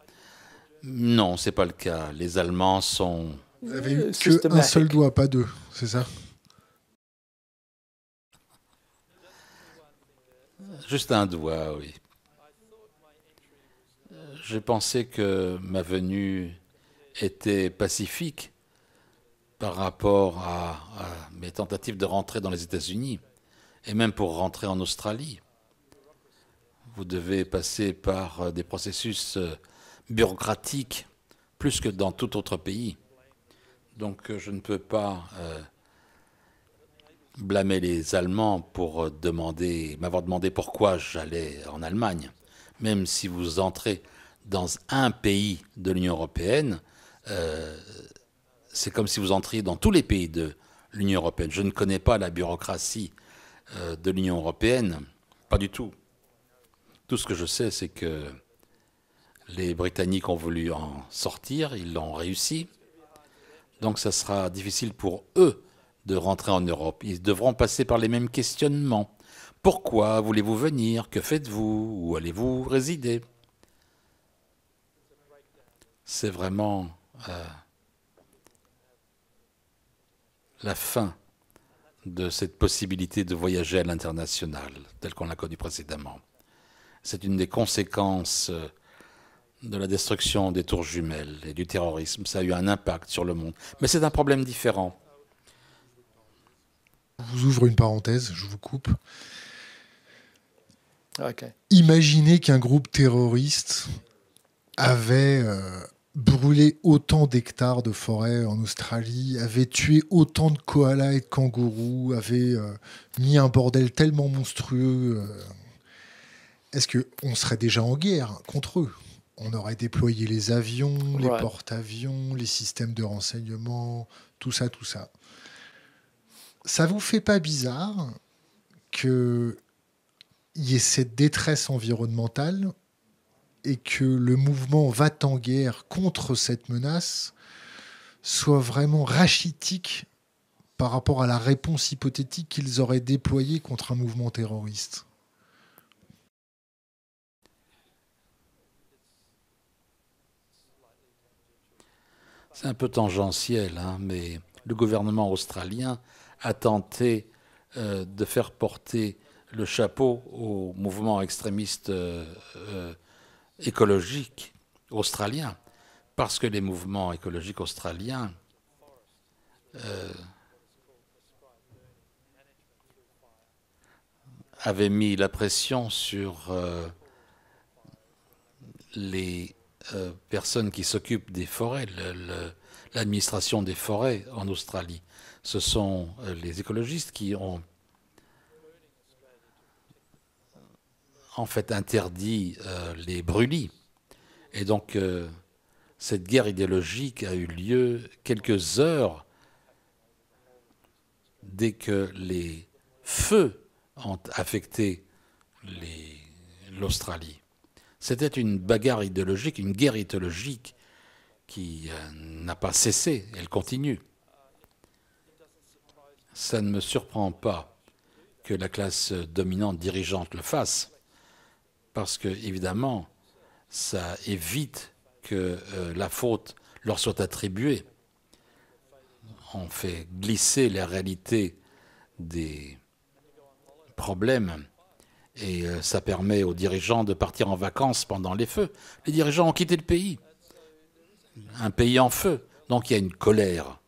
Non, c'est pas le cas. Les Allemands sont. Vous avez eu que un seul doigt, pas deux, c'est ça Juste un doigt, oui. J'ai pensé que ma venue était pacifique par rapport à mes tentatives de rentrer dans les États-Unis et même pour rentrer en Australie vous devez passer par euh, des processus euh, bureaucratiques plus que dans tout autre pays. Donc euh, je ne peux pas blâmer les Allemands pour demander, m'avoir demandé pourquoi j'allais en Allemagne. Même si vous entrez dans un pays de l'Union européenne, c'est comme si vous entriez dans tous les pays de l'Union européenne. Je ne connais pas la bureaucratie de l'Union européenne, pas du tout. Tout ce que je sais, c'est que les Britanniques ont voulu en sortir, ils l'ont réussi. Donc ça sera difficile pour eux de rentrer en Europe. Ils devront passer par les mêmes questionnements. Pourquoi voulez-vous venir Que faites-vous Où allez-vous résider C'est vraiment euh, la fin de cette possibilité de voyager à l'international, telle qu'on l'a connue précédemment. C'est une des conséquences euh, de la destruction des tours jumelles et du terrorisme. Ça a eu un impact sur le monde. Mais c'est un problème différent. Je vous ouvre une parenthèse, je vous coupe. Imaginez qu'un groupe terroriste avait euh, brûlé autant d'hectares de forêt en Australie, avait tué autant de koalas et de kangourous, avait euh, mis un bordel tellement monstrueux est-ce qu'on serait déjà en guerre contre eux On aurait déployé les avions, les porte-avions, les systèmes de renseignement, tout ça, tout ça. Ça vous fait pas bizarre qu'il y ait cette détresse environnementale et que le mouvement va en guerre contre cette menace soit vraiment rachitique par rapport à la réponse hypothétique qu'ils auraient déployée contre un mouvement terroriste c'est un peu tangentiel, hein, mais le gouvernement australien a tenté euh, de faire porter le chapeau au mouvement extrémiste euh, euh, écologique australien, parce que les mouvements écologiques australiens avaient mis la pression sur les euh, personnes qui s'occupent des forêts, l'administration des forêts en Australie. Ce sont euh, les écologistes qui ont en fait interdit euh, les brûlis. Et donc cette guerre idéologique a eu lieu quelques heures dès que les feux ont affecté l'Australie. C'était une bagarre idéologique, une guerre idéologique qui euh, n'a pas cessé, elle continue. Ça ne me surprend pas que la classe dominante dirigeante le fasse, parce que évidemment, ça évite que euh, la faute leur soit attribuée. On fait glisser la réalité des problèmes et euh, ça permet aux dirigeants de partir en vacances pendant les feux. Les dirigeants ont quitté le pays. Un pays en feu. Donc il y a une colère.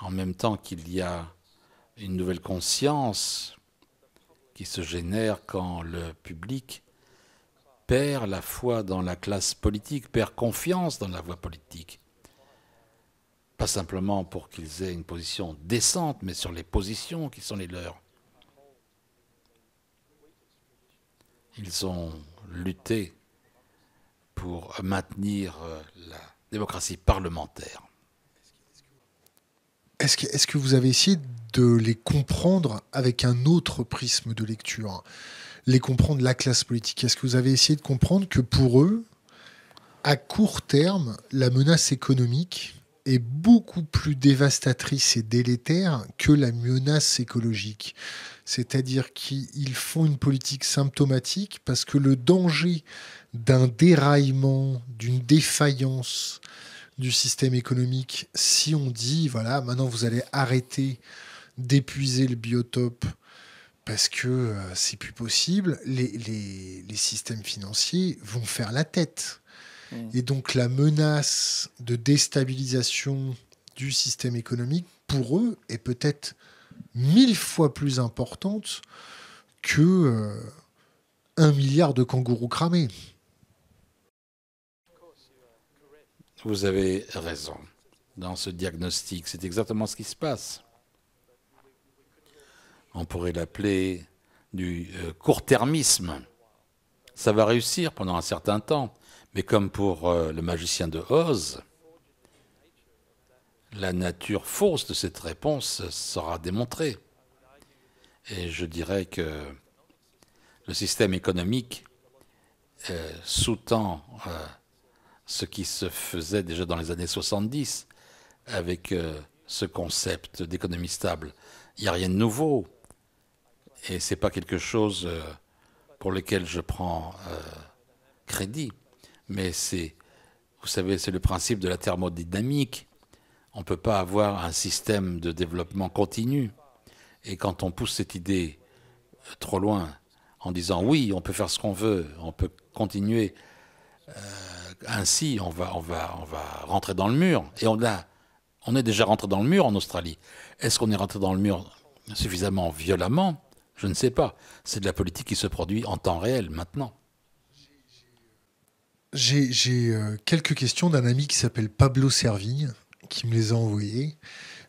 En même temps qu'il y a une nouvelle conscience qui se génère quand le public perd la foi dans la classe politique, perd confiance dans la voie politique. Pas simplement pour qu'ils aient une position décente, mais sur les positions qui sont les leurs. Ils ont lutté pour maintenir euh, la démocratie parlementaire. Est-ce que, est que, vous avez essayé de les comprendre avec un autre prisme de lecture hein, Les comprendre la classe politique Est-ce que vous avez essayé de comprendre que pour eux, à court terme, la menace économique est beaucoup plus dévastatrice et délétère que la menace écologique c'est-à-dire qu'ils font une politique symptomatique parce que le danger d'un déraillement, d'une défaillance du système économique, si on dit, voilà, maintenant vous allez arrêter d'épuiser le biotope parce que ce euh, c'est plus possible, les, systèmes financiers vont faire la tête. Mmh. Et donc la menace de déstabilisation du système économique, pour eux, est peut-être mille fois plus importante que euh, un milliard de kangourous cramés. Vous avez raison dans ce diagnostic. C'est exactement ce qui se passe. On pourrait l'appeler du euh, court-termisme. Ça va réussir pendant un certain temps, mais comme pour euh, le magicien de Oz, la nature fausse de cette réponse sera démontrée. Et je dirais que le système économique euh, sous-tend euh, ce qui se faisait déjà dans les années 70 avec euh, ce concept d'économie stable. Il n'y a rien de nouveau. Et ce n'est pas quelque chose pour lequel je prends crédit. Mais c'est, vous savez, c'est le principe de la thermodynamique on ne peut pas avoir un système de développement continu. Et quand on pousse cette idée euh, trop loin, en disant oui, on peut faire ce qu'on veut, on peut continuer euh, ainsi, on va, on, va, on va rentrer dans le mur. Et on, a, on est déjà rentré dans le mur en Australie. Est-ce qu'on est rentré dans le mur suffisamment violemment Je ne sais pas. C'est de la politique qui se produit en temps réel, maintenant. J'ai euh, quelques questions d'un ami qui s'appelle Pablo Servigne qui me les a envoyés.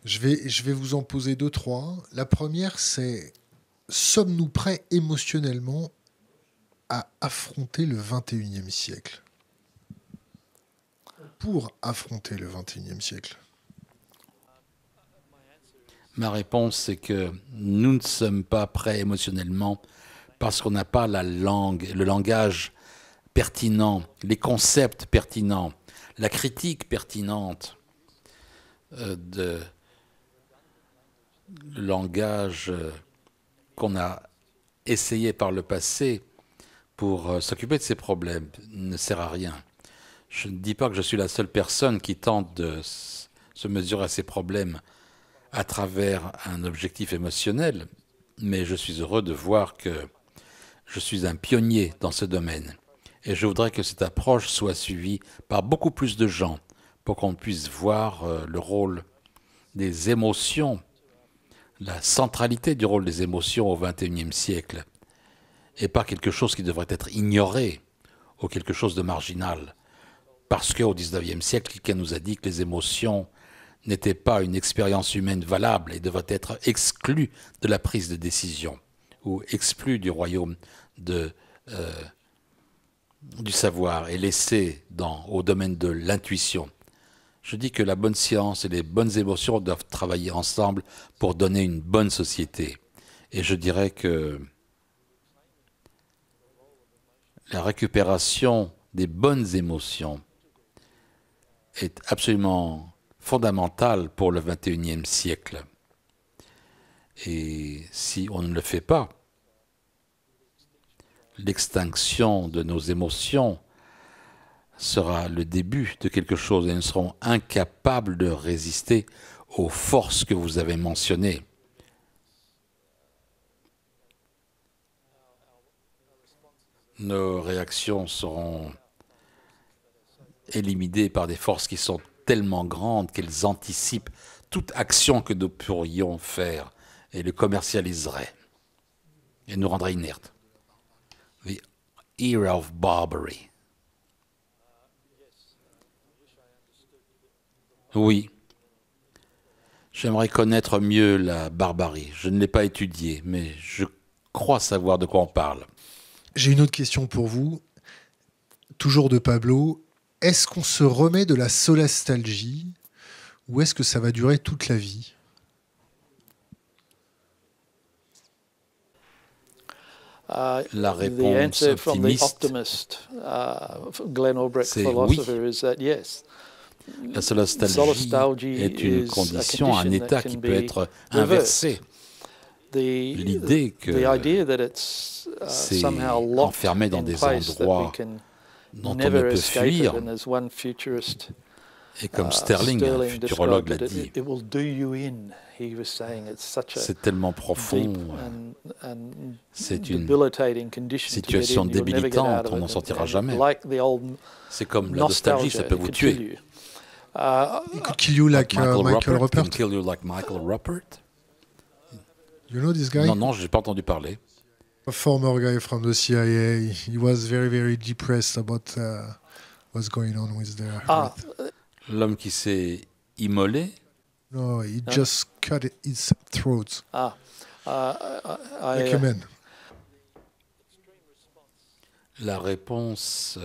Je vais, je vais vous en poser deux, trois. La première, c'est sommes-nous prêts émotionnellement à affronter le 21e siècle Pour affronter le 21e siècle Ma réponse, c'est que nous ne sommes pas prêts émotionnellement parce qu'on n'a pas la langue, le langage pertinent, les concepts pertinents, la critique pertinente. Euh, de langage euh, qu'on a essayé par le passé pour euh, s'occuper de ces problèmes ne sert à rien. Je ne dis pas que je suis la seule personne qui tente de se mesurer à ces problèmes à travers un objectif émotionnel, mais je suis heureux de voir que je suis un pionnier dans ce domaine. Et je voudrais que cette approche soit suivie par beaucoup plus de gens pour qu'on puisse voir euh, le rôle des émotions, la centralité du rôle des émotions au XXIe siècle, et pas quelque chose qui devrait être ignoré ou quelque chose de marginal. Parce qu'au XIXe siècle, quelqu'un nous a dit que les émotions n'étaient pas une expérience humaine valable et devraient être exclues de la prise de décision ou exclues du royaume de, euh, du savoir et laissées dans, au domaine de l'intuition. Je dis que la bonne science et les bonnes émotions doivent travailler ensemble pour donner une bonne société. Et je dirais que la récupération des bonnes émotions est absolument fondamentale pour le 21e siècle. Et si on ne le fait pas, l'extinction de nos émotions sera le début de quelque chose et nous serons incapables de résister aux forces que vous avez mentionnées. Nos réactions seront éliminées par des forces qui sont tellement grandes qu'elles anticipent toute action que nous pourrions faire et le commercialiseraient et nous rendraient inertes. The era of Oui. J'aimerais connaître mieux la barbarie. Je ne l'ai pas étudiée, mais je crois savoir de quoi on parle. J'ai une autre question pour vous, toujours de Pablo. Est-ce qu'on se remet de la solastalgie ou est-ce que ça va durer toute la vie uh, La réponse optimiste, uh, c'est oui. La solastalgie est une condition, un état qui peut être inversé. L'idée que uh, c'est enfermé dans des endroits dont on ne peut fuir, et comme uh, Sterling, un futurologue, l'a dit, c'est tellement profond, c'est une situation débilitante, on n'en sortira jamais. C'est comme la nostalgie, ça peut vous tuer. Uh, could kill you like, Michael, uh, Michael Rupert. kill you like Michael Rupert. You know this guy? Non, non, j'ai pas entendu parler. A former guy from the CIA. He was very, very depressed about uh, what's going on with the. Ah, euh, l'homme qui s'est immolé. No, he hein? just cut his throat. Ah, uh, I, euh, La réponse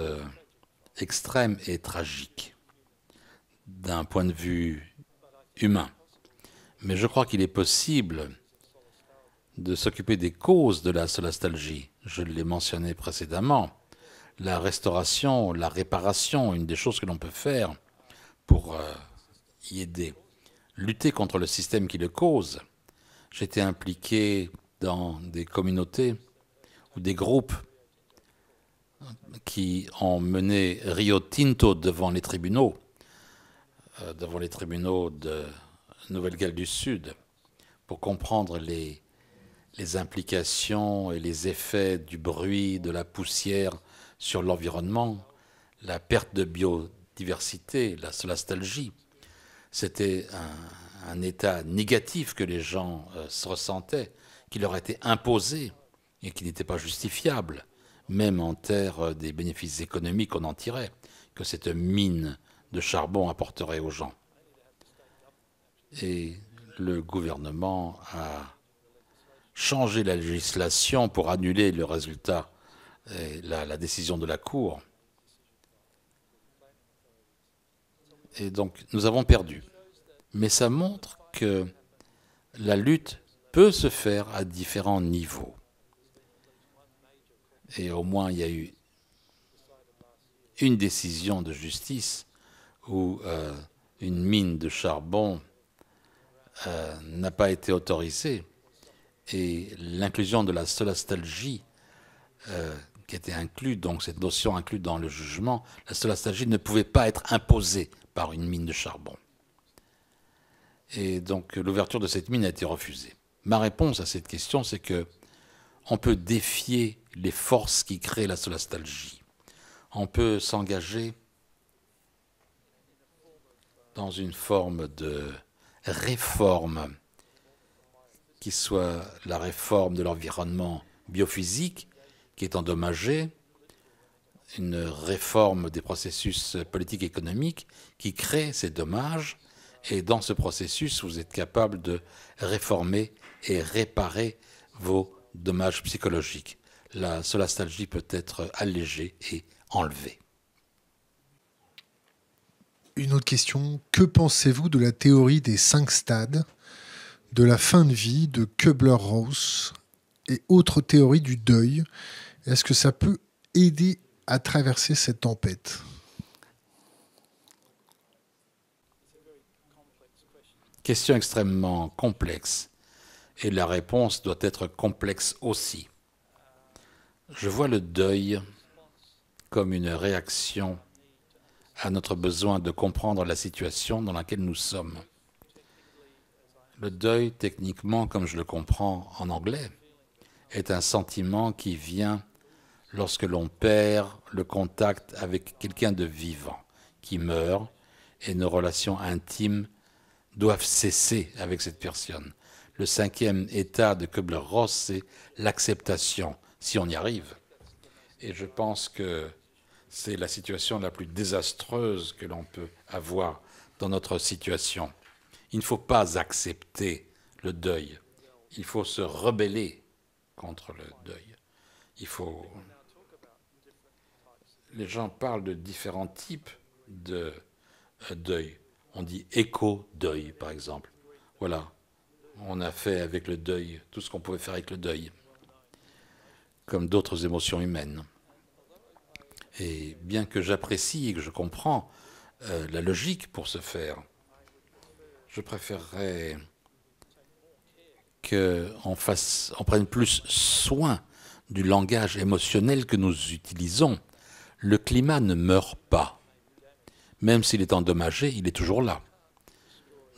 extrême et tragique d'un point de vue humain. Mais je crois qu'il est possible de s'occuper des causes de la solastalgie. Je l'ai mentionné précédemment. La restauration, la réparation, une des choses que l'on peut faire pour euh, y aider. Lutter contre le système qui le cause. J'étais impliqué dans des communautés ou des groupes qui ont mené Rio Tinto devant les tribunaux euh, devant les tribunaux de Nouvelle-Galles du Sud pour comprendre les, les implications et les effets du bruit, de la poussière sur l'environnement, la perte de biodiversité, la solastalgie. C'était un, état négatif que les gens euh, se ressentaient, qui leur était imposé et qui n'était pas justifiable, même en terre euh, des bénéfices économiques qu'on en tirait, que cette mine de charbon apporterait aux gens. Et le gouvernement a changé la législation pour annuler le résultat, et la, la décision de la Cour. Et donc nous avons perdu. Mais ça montre que la lutte peut se faire à différents niveaux. Et au moins, il y a eu une décision de justice où euh, une mine de charbon euh, n'a pas été autorisée et l'inclusion de la solastalgie euh, qui était inclue, donc cette notion inclue dans le jugement, la solastalgie ne pouvait pas être imposée par une mine de charbon. Et donc l'ouverture de cette mine a été refusée. Ma réponse à cette question, c'est que on peut défier les forces qui créent la solastalgie. On peut s'engager dans une forme de réforme, qui soit la réforme de l'environnement biophysique qui est endommagé, une réforme des processus politiques et économiques qui crée ces dommages. Et dans ce processus, vous êtes capable de réformer et réparer vos dommages psychologiques. La solastalgie peut être allégée et enlevée une autre question. Que pensez-vous de la théorie des cinq stades, de la fin de vie, de Kubler-Ross et autres théories du deuil Est-ce que ça peut aider à traverser cette tempête Question extrêmement complexe et la réponse doit être complexe aussi. Je vois le deuil comme une réaction à notre besoin de comprendre la situation dans laquelle nous sommes. Le deuil, techniquement, comme je le comprends en anglais, est un sentiment qui vient lorsque l'on perd le contact avec quelqu'un de vivant qui meurt et nos relations intimes doivent cesser avec cette personne. Le cinquième état de Kubler-Ross, c'est l'acceptation, si on y arrive. Et je pense que c'est la situation la plus désastreuse que l'on peut avoir dans notre situation. Il ne faut pas accepter le deuil. Il faut se rebeller contre le deuil. Il faut. Les gens parlent de différents types de euh, deuil. On dit éco-deuil, par exemple. Voilà. On a fait avec le deuil tout ce qu'on pouvait faire avec le deuil, comme d'autres émotions humaines. Et bien que j'apprécie et que je comprends euh, la logique pour ce faire, je préférerais qu'on prenne plus soin du langage émotionnel que nous utilisons. Le climat ne meurt pas. Même s'il est endommagé, il est toujours là.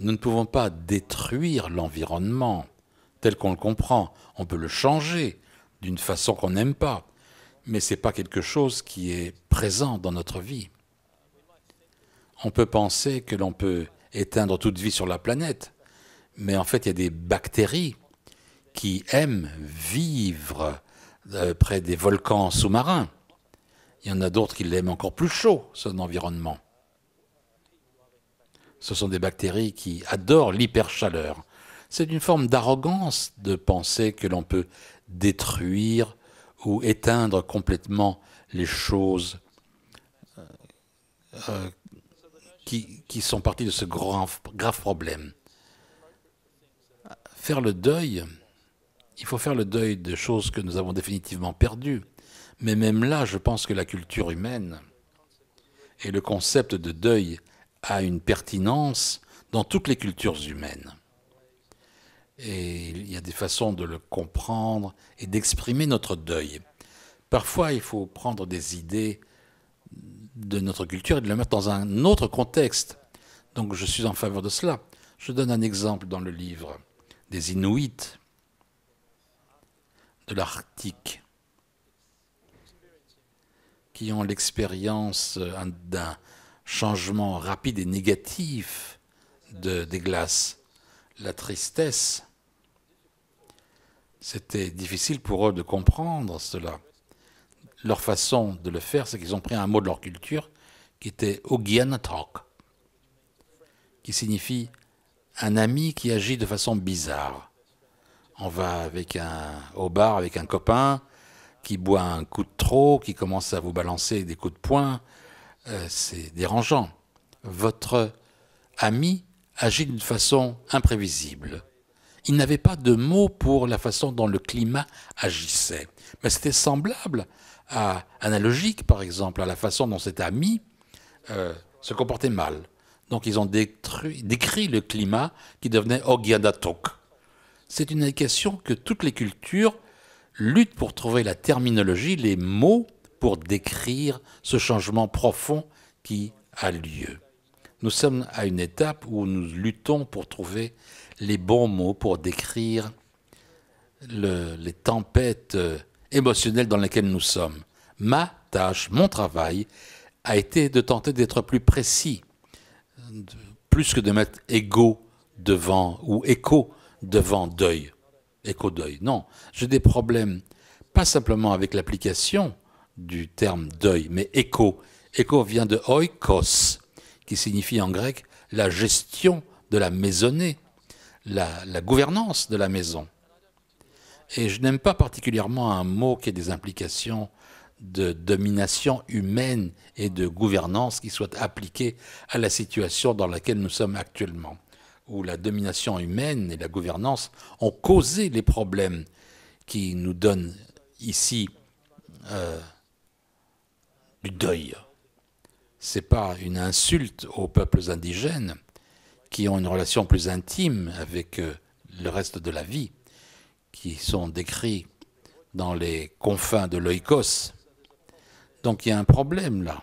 Nous ne pouvons pas détruire l'environnement tel qu'on le comprend. On peut le changer d'une façon qu'on n'aime pas mais ce n'est pas quelque chose qui est présent dans notre vie. On peut penser que l'on peut éteindre toute vie sur la planète, mais en fait, il y a des bactéries qui aiment vivre euh, près des volcans sous-marins. Il y en a d'autres qui l'aiment encore plus chaud, son environnement. Ce sont des bactéries qui adorent l'hyperchaleur. C'est une forme d'arrogance de penser que l'on peut détruire ou éteindre complètement les choses euh, qui, sont parties de ce grand grave problème. Faire le deuil, il faut faire le deuil de choses que nous avons définitivement perdues. Mais même là, je pense que la culture humaine et le concept de deuil a une pertinence dans toutes les cultures humaines. Et il y a des façons de le comprendre et d'exprimer notre deuil. Parfois, il faut prendre des idées de notre culture et de les mettre dans un autre contexte. Donc je suis en faveur de cela. Je donne un exemple dans le livre des Inuits de l'Arctique qui ont l'expérience euh, d'un changement rapide et négatif des glaces, la tristesse, c'était difficile pour eux de comprendre cela. Leur façon de le faire, c'est qu'ils ont pris un mot de leur culture qui était Ogianatrok, qui signifie un ami qui agit de façon bizarre. On va avec un, au bar avec un copain qui boit un coup de trop, qui commence à vous balancer des coups de poing. Euh, c'est dérangeant. Votre ami agit d'une façon imprévisible il n'avait pas de mots pour la façon dont le climat agissait. Mais c'était semblable à analogique, par exemple, à la façon dont cet ami euh, se comportait mal. Donc ils ont décrit le climat qui devenait Ogyadatok. C'est une indication que toutes les cultures luttent pour trouver la terminologie, les mots pour décrire ce changement profond qui a lieu. Nous sommes à une étape où nous luttons pour trouver les bons mots pour décrire les tempêtes euh, émotionnelles dans lesquelles nous sommes. Ma tâche, mon travail, a été de tenter d'être plus précis, plus que de mettre égo devant ou écho devant deuil. Écho deuil, non. J'ai des problèmes, pas simplement avec l'application du terme deuil, mais écho. Écho vient de oikos, qui signifie en grec la gestion de la maisonnée la, gouvernance de la maison. Et je n'aime pas particulièrement un mot qui ait des implications de domination humaine et de gouvernance qui soit appliquée à la situation dans laquelle nous sommes actuellement, où la domination humaine et la gouvernance ont causé les problèmes qui nous donnent ici euh, du deuil. Ce n'est pas une insulte aux peuples indigènes, qui ont une relation plus intime avec euh, le reste de la vie, qui sont décrits dans les confins de l'oikos. Donc il y a un problème là,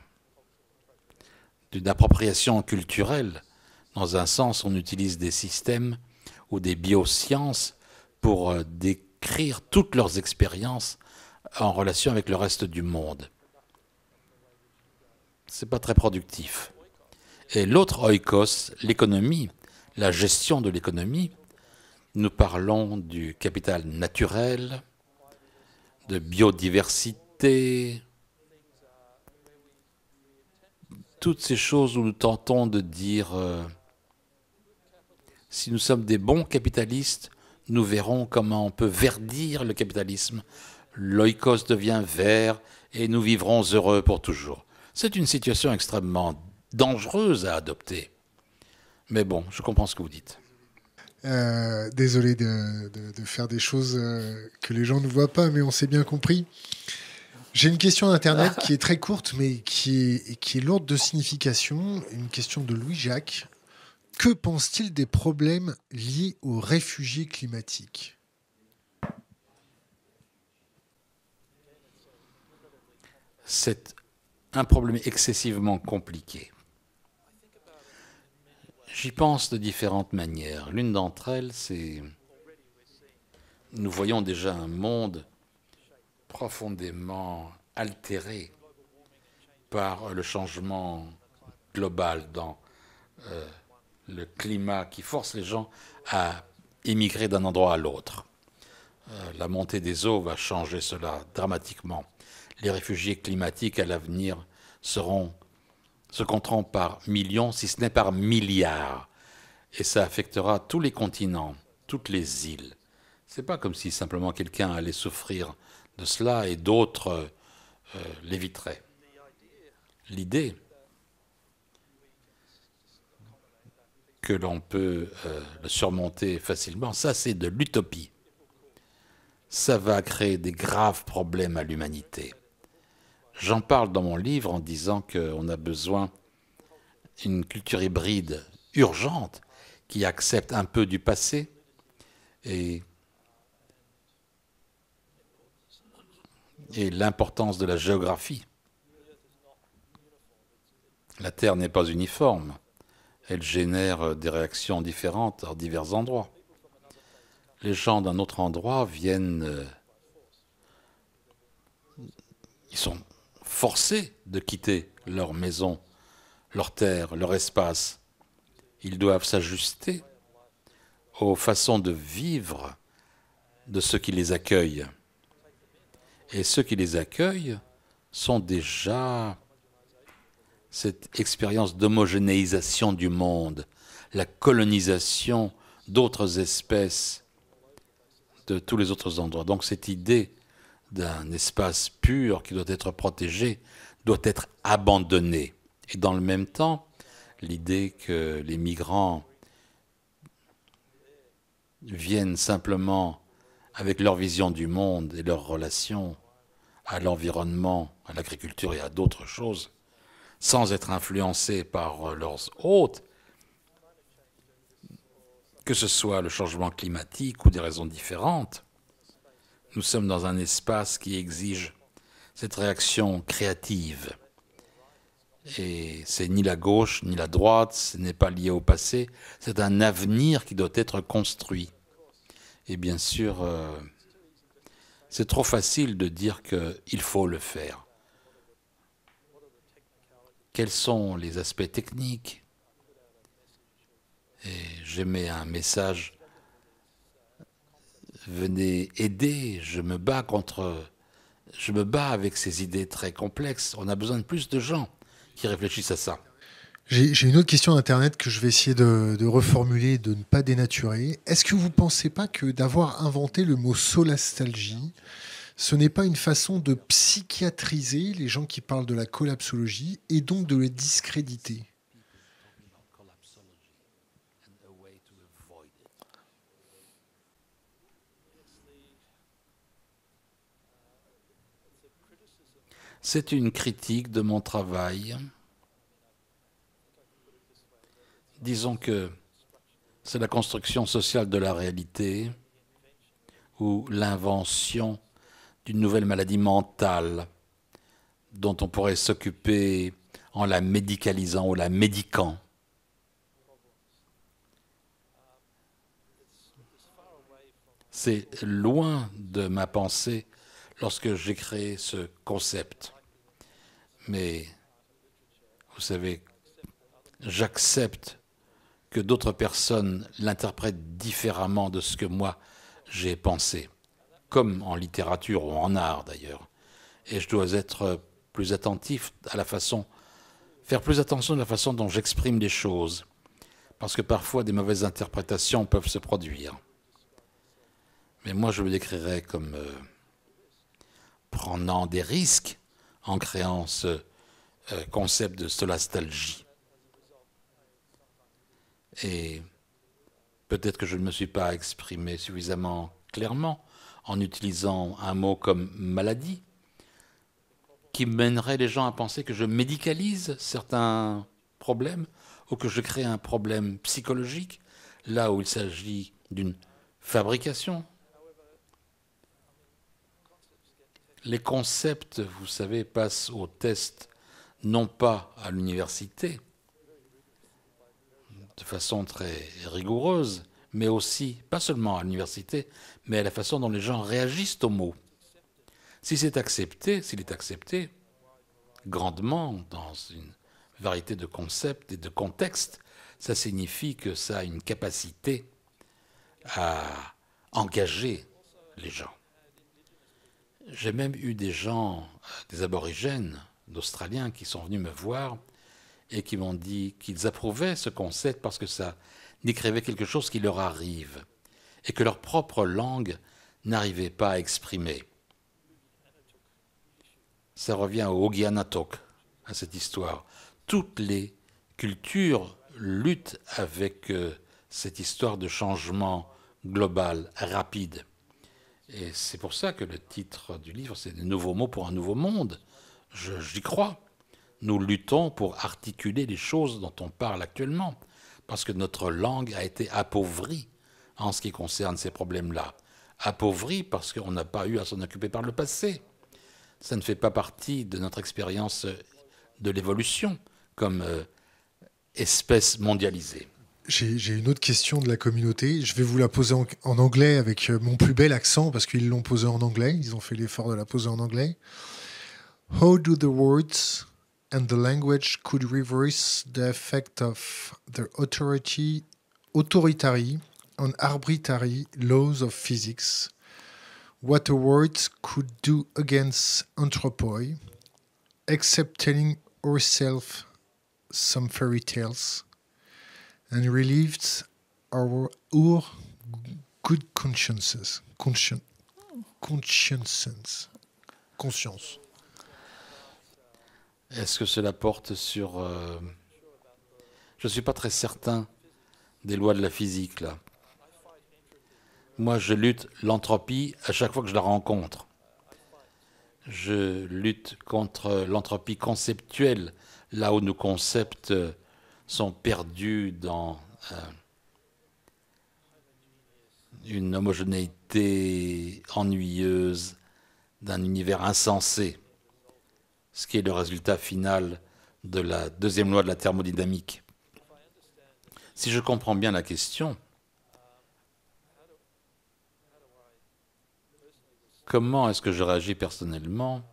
d'une appropriation culturelle. Dans un sens, on utilise des systèmes ou des biosciences pour euh, décrire toutes leurs expériences en relation avec le reste du monde. Ce n'est pas très productif. Et l'autre oikos, l'économie, la gestion de l'économie, nous parlons du capital naturel, de biodiversité, toutes ces choses où nous tentons de dire euh, si nous sommes des bons capitalistes, nous verrons comment on peut verdir le capitalisme. L'oikos devient vert et nous vivrons heureux pour toujours. C'est une situation extrêmement dangereuse à adopter. Mais bon, je comprends ce que vous dites. Euh, désolé de, faire des choses euh, que les gens ne voient pas, mais on s'est bien compris. J'ai une question d'Internet qui est très courte, mais qui est, qui est lourde de signification. Une question de Louis-Jacques. Que pense-t-il des problèmes liés aux réfugiés climatiques C'est un problème excessivement compliqué. J'y pense de différentes manières. L'une d'entre elles, c'est nous voyons déjà un monde profondément altéré par le changement global dans euh, le climat qui force les gens à émigrer d'un endroit à l'autre. Euh, la montée des eaux va changer cela dramatiquement. Les réfugiés climatiques à l'avenir seront se compteront par millions, si ce n'est par milliards. Et ça affectera tous les continents, toutes les îles. Ce n'est pas comme si simplement quelqu'un allait souffrir de cela et d'autres euh, l'éviteraient. L'idée que l'on peut euh, le surmonter facilement, ça c'est de l'utopie. Ça va créer des graves problèmes à l'humanité. J'en parle dans mon livre en disant qu'on a besoin d'une culture hybride urgente qui accepte un peu du passé et, l'importance de la géographie. La Terre n'est pas uniforme, elle génère des réactions différentes à divers endroits. Les gens d'un autre endroit viennent... Ils sont forcés de quitter leur maison, leur terre, leur espace. Ils doivent s'ajuster aux façons de vivre de ceux qui les accueillent. Et ceux qui les accueillent sont déjà cette expérience d'homogénéisation du monde, la colonisation d'autres espèces de tous les autres endroits. Donc cette idée d'un espace pur qui doit être protégé doit être abandonné. Et dans le même temps, l'idée que les migrants viennent simplement avec leur vision du monde et leur relation à l'environnement, à l'agriculture et à d'autres choses, sans être influencés par leurs hôtes, que ce soit le changement climatique ou des raisons différentes, nous sommes dans un espace qui exige cette réaction créative. Et c'est ni la gauche ni la droite, ce n'est pas lié au passé, c'est un avenir qui doit être construit. Et bien sûr, euh, c'est trop facile de dire qu'il faut le faire. Quels sont les aspects techniques Et j'émets un message venez aider, je me bats contre, je me bats avec ces idées très complexes. On a besoin de plus de gens qui réfléchissent à ça. J'ai une autre question d'Internet que je vais essayer de, de, reformuler, de ne pas dénaturer. Est-ce que vous ne pensez pas que d'avoir inventé le mot solastalgie, ce n'est pas une façon de psychiatriser les gens qui parlent de la collapsologie et donc de les discréditer C'est une critique de mon travail. Disons que c'est la construction sociale de la réalité ou l'invention d'une nouvelle maladie mentale dont on pourrait s'occuper en la médicalisant ou la médiquant. C'est loin de ma pensée lorsque j'ai créé ce concept mais vous savez, j'accepte que d'autres personnes l'interprètent différemment de ce que moi j'ai pensé, comme en littérature ou en art d'ailleurs. Et je dois être plus attentif à la façon, faire plus attention à la façon dont j'exprime les choses, parce que parfois des mauvaises interprétations peuvent se produire. Mais moi je me décrirais comme euh, prenant des risques en créant ce euh, concept de solastalgie. Et peut-être que je ne me suis pas exprimé suffisamment clairement en utilisant un mot comme maladie, qui mènerait les gens à penser que je médicalise certains problèmes ou que je crée un problème psychologique, là où il s'agit d'une fabrication les concepts, vous savez, passent au test non pas à l'université, de façon très rigoureuse, mais aussi, pas seulement à l'université, mais à la façon dont les gens réagissent aux mots. Si c'est accepté, s'il est accepté, grandement dans une variété de concepts et de contextes, ça signifie que ça a une capacité à engager les gens. J'ai même eu des gens, des aborigènes d'Australiens qui sont venus me voir et qui m'ont dit qu'ils approuvaient ce concept parce que ça décrivait quelque chose qui leur arrive et que leur propre langue n'arrivait pas à exprimer. Ça revient au Talk, à cette histoire. Toutes les cultures luttent avec euh, cette histoire de changement global, rapide. Et c'est pour ça que le titre du livre, c'est De nouveaux mots pour un nouveau monde. J'y crois. Nous luttons pour articuler les choses dont on parle actuellement, parce que notre langue a été appauvrie en ce qui concerne ces problèmes-là. Appauvrie parce qu'on n'a pas eu à s'en occuper par le passé. Ça ne fait pas partie de notre expérience de l'évolution comme euh, espèce mondialisée. J'ai une autre question de la communauté. Je vais vous la poser en, anglais avec euh, mon plus bel accent parce qu'ils l'ont posée en anglais. Ils ont fait l'effort de la poser en anglais. How do the words and the language could reverse the effect of the authority, authoritarian and arbitrary laws of physics? What a words could do against anthropoi, except telling ourselves some fairy tales? and relieved our, good consciences. conscience, Conscience. Est-ce que cela porte sur... Euh, je ne suis pas très certain des lois de la physique, là. Moi, je lutte l'entropie à chaque fois que je la rencontre. Je lutte contre l'entropie conceptuelle, là où nous concepts sont perdus dans euh, une homogénéité ennuyeuse d'un univers insensé, ce qui est le résultat final de la deuxième loi de la thermodynamique. Si je comprends bien la question, comment est-ce que je réagis personnellement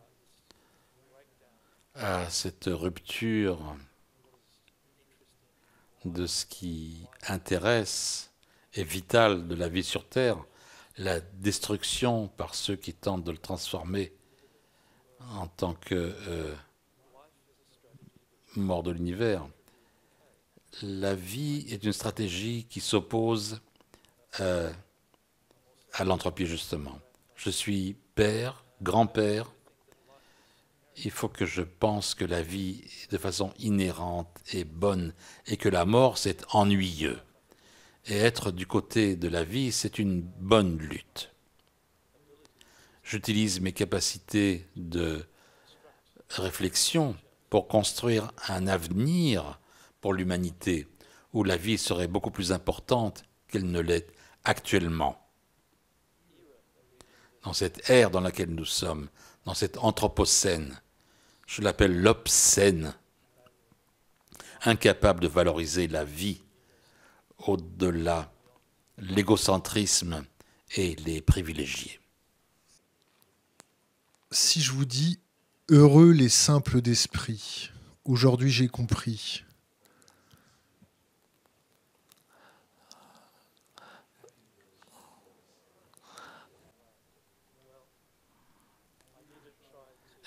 à cette rupture de ce qui intéresse et vital de la vie sur Terre, la destruction par ceux qui tentent de le transformer en tant que euh, mort de l'univers. La vie est une stratégie qui s'oppose euh, à l'entropie justement. Je suis père, grand-père il faut que je pense que la vie, de façon inhérente, est bonne et que la mort, c'est ennuyeux. Et être du côté de la vie, c'est une bonne lutte. J'utilise mes capacités de réflexion pour construire un avenir pour l'humanité où la vie serait beaucoup plus importante qu'elle ne l'est actuellement. Dans cette ère dans laquelle nous sommes, dans cette anthropocène, je l'appelle l'obscène, incapable de valoriser la vie au-delà l'égocentrisme et les privilégiés. Si je vous dis heureux les simples d'esprit, aujourd'hui j'ai compris,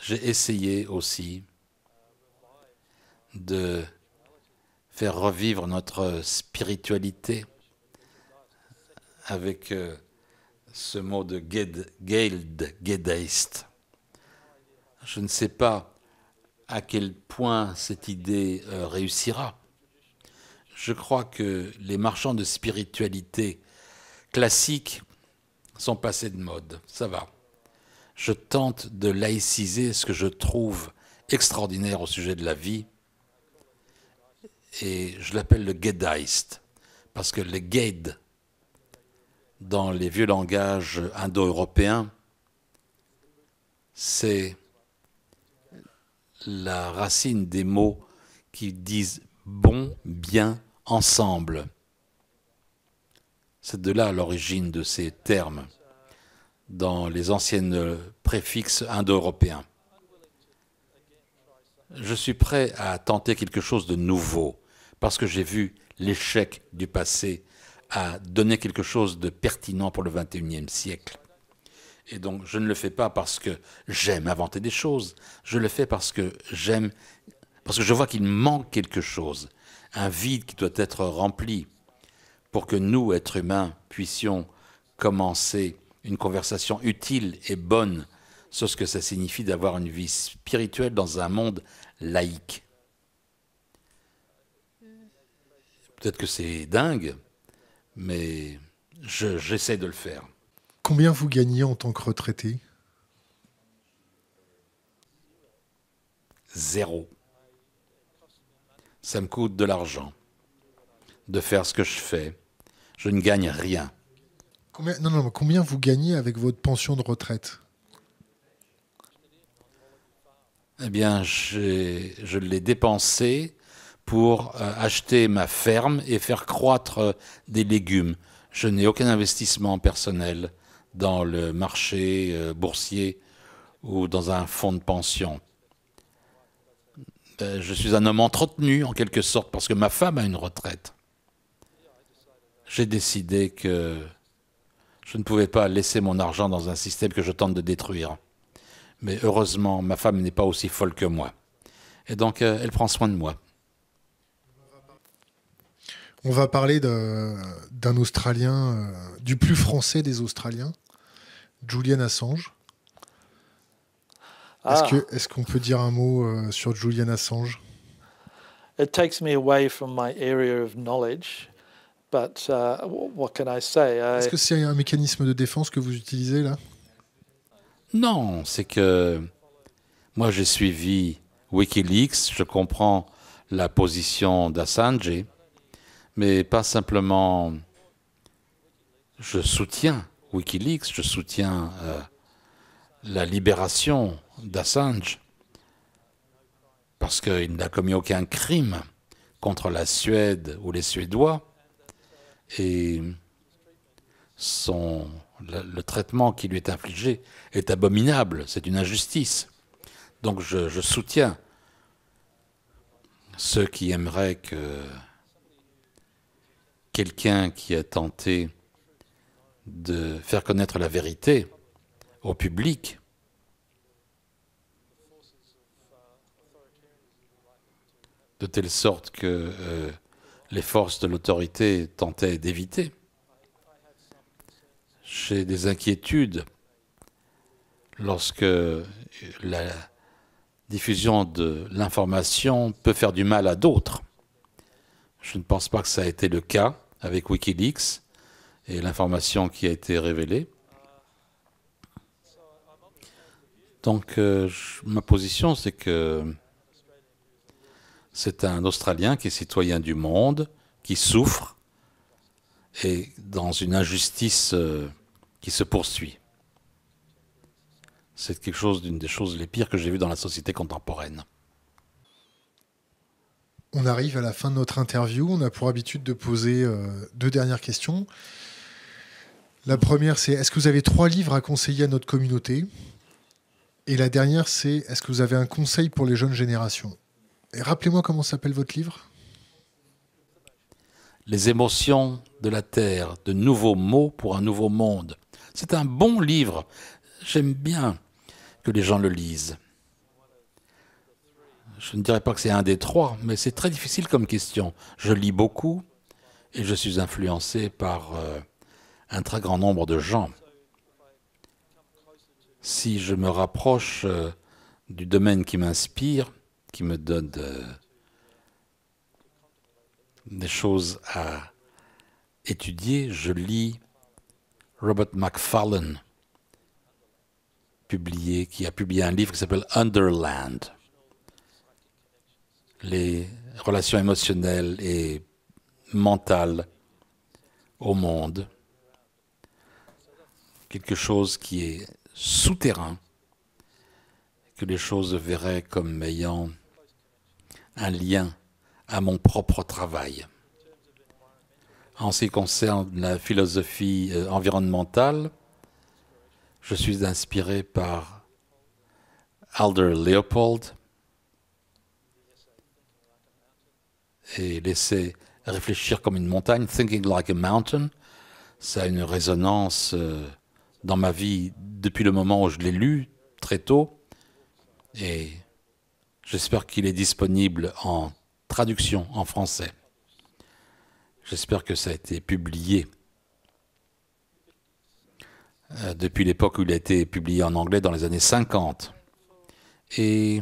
J'ai essayé aussi de faire revivre notre spiritualité avec euh, ce mot de Geld, Gedeist. Je ne sais pas à quel point cette idée euh, réussira. Je crois que les marchands de spiritualité classiques sont passés de mode. Ça va je tente de laïciser ce que je trouve extraordinaire au sujet de la vie, et je l'appelle le guédaïste, parce que le guide dans les vieux langages indo-européens, c'est la racine des mots qui disent bon, bien, ensemble. C'est de là l'origine de ces termes dans les anciennes préfixes indo-européens. Je suis prêt à tenter quelque chose de nouveau parce que j'ai vu l'échec du passé à donner quelque chose de pertinent pour le 21e siècle. Et donc je ne le fais pas parce que j'aime inventer des choses, je le fais parce que j'aime parce que je vois qu'il manque quelque chose, un vide qui doit être rempli pour que nous, êtres humains, puissions commencer une conversation utile et bonne sur ce que ça signifie d'avoir une vie spirituelle dans un monde laïque. Peut-être que c'est dingue, mais j'essaie de le faire. Combien vous gagnez en tant que retraité Zéro. Ça me coûte de l'argent de faire ce que je fais. Je ne gagne rien. Combien, non, non, combien vous gagnez avec votre pension de retraite Eh bien, je l'ai dépensé pour euh, acheter ma ferme et faire croître euh, des légumes. Je n'ai aucun investissement personnel dans le marché euh, boursier ou dans un fonds de pension. je suis un homme entretenu en quelque sorte parce que ma femme a une retraite. J'ai décidé que je ne pouvais pas laisser mon argent dans un système que je tente de détruire. Mais heureusement, ma femme n'est pas aussi folle que moi. Et donc, euh, elle prend soin de moi. On va parler d'un Australien, euh, du plus français des Australiens, Julian Assange. Ah. Est-ce qu'on peut dire un mot euh, sur Julian Assange me away from Uh, Est-ce que c'est un mécanisme de défense que vous utilisez là Non, c'est que moi j'ai suivi WikiLeaks, je comprends la position d'Assange, mais pas simplement je soutiens WikiLeaks, je soutiens euh, la libération d'Assange, parce qu'il n'a commis aucun crime contre la Suède ou les Suédois et son, le, traitement qui lui est infligé est abominable, c'est une injustice. Donc je, soutiens ceux qui aimeraient que quelqu'un qui a tenté de faire connaître la vérité au public de telle sorte que euh, les forces de l'autorité tentaient d'éviter. J'ai des inquiétudes lorsque la diffusion de l'information peut faire du mal à d'autres. Je ne pense pas que ça a été le cas avec Wikileaks et l'information qui a été révélée. Donc euh, ma position, c'est que c'est un Australien qui est citoyen du monde, qui souffre, et dans une injustice euh, qui se poursuit. C'est quelque chose d'une des choses les pires que j'ai vues dans la société contemporaine. On arrive à la fin de notre interview. On a pour habitude de poser euh, deux dernières questions. La première, c'est est-ce que vous avez trois livres à conseiller à notre communauté Et la dernière, c'est est-ce que vous avez un conseil pour les jeunes générations rappelez-moi comment s'appelle votre livre Les émotions de la Terre, de nouveaux mots pour un nouveau monde. C'est un bon livre. J'aime bien que les gens le lisent. Je ne dirais pas que c'est un des trois, mais c'est très difficile comme question. Je lis beaucoup et je suis influencé par euh, un très grand nombre de gens. Si je me rapproche euh, du domaine qui m'inspire, qui me donne des choses à étudier. Je lis Robert McFarlane, publié, qui a publié un livre qui s'appelle Underland les relations émotionnelles et mentales au monde. Quelque chose qui est souterrain, que les choses verraient comme ayant un lien à mon propre travail. En ce qui concerne la philosophie euh, environnementale, je suis inspiré par Alder Leopold et l'essai Réfléchir comme une montagne, Thinking Like a Mountain. Ça a une résonance euh, dans ma vie depuis le moment où je l'ai lu, très tôt. Et J'espère qu'il est disponible en traduction en français. J'espère que ça a été publié euh, depuis l'époque où il a été publié en anglais dans les années 50. Et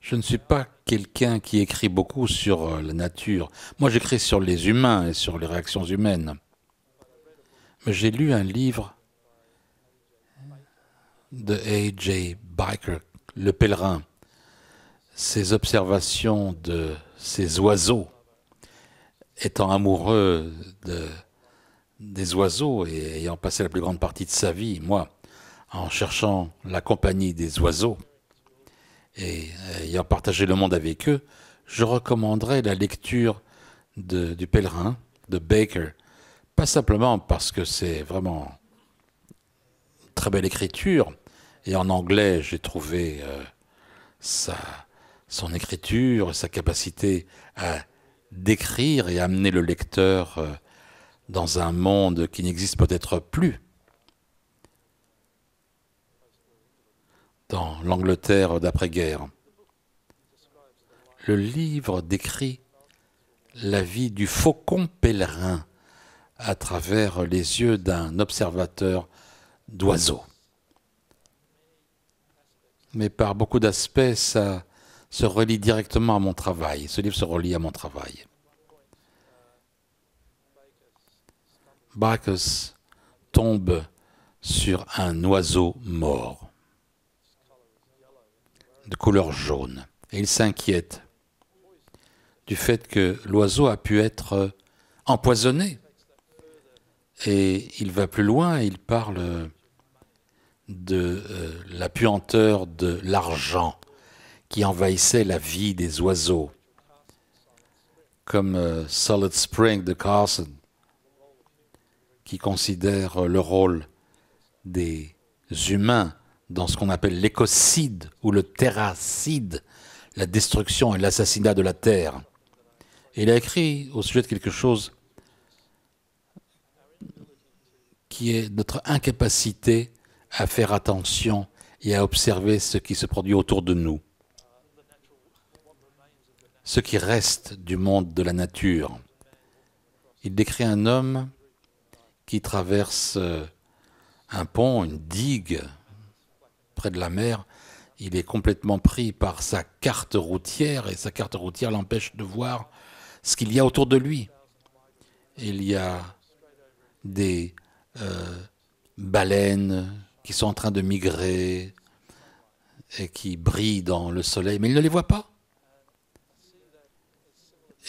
je ne suis pas quelqu'un qui écrit beaucoup sur euh, la nature. Moi, j'écris sur les humains et sur les réactions humaines. Mais j'ai lu un livre de A.J. Baker, le pèlerin, ses observations de ces oiseaux, étant amoureux des oiseaux et ayant passé la plus grande partie de sa vie, moi, en cherchant la compagnie des oiseaux et ayant partagé le monde avec eux, je recommanderais la lecture du pèlerin de Baker. Pas simplement parce que c'est vraiment très belle écriture, et en anglais, j'ai trouvé euh, son écriture, sa capacité à décrire et amener le lecteur euh, dans un monde qui n'existe peut-être plus. Dans l'Angleterre d'après-guerre, le livre décrit la vie du faucon pèlerin à travers les yeux d'un observateur d'oiseaux mais par beaucoup d'aspects, ça se relie directement à mon travail. Ce livre se relie à mon travail. Bacchus tombe sur un oiseau mort de couleur jaune et il s'inquiète du fait que l'oiseau a pu être empoisonné. Et il va plus loin, il parle de euh, la puanteur de l'argent qui envahissait la vie des oiseaux, comme euh, Solid Spring de Carson, qui considère euh, le rôle des humains dans ce qu'on appelle l'écocide ou le terracide, la destruction et l'assassinat de la terre. il a écrit au sujet de quelque chose qui est notre incapacité à faire attention et à observer ce qui se produit autour de nous, ce qui reste du monde de la nature. Il décrit un homme qui traverse euh, un pont, une digue près de la mer. Il est complètement pris par sa carte routière et sa carte routière l'empêche de voir ce qu'il y a autour de lui. Il y a des euh, baleines, qui sont en train de migrer et qui brillent dans le soleil, mais ils ne les voient pas.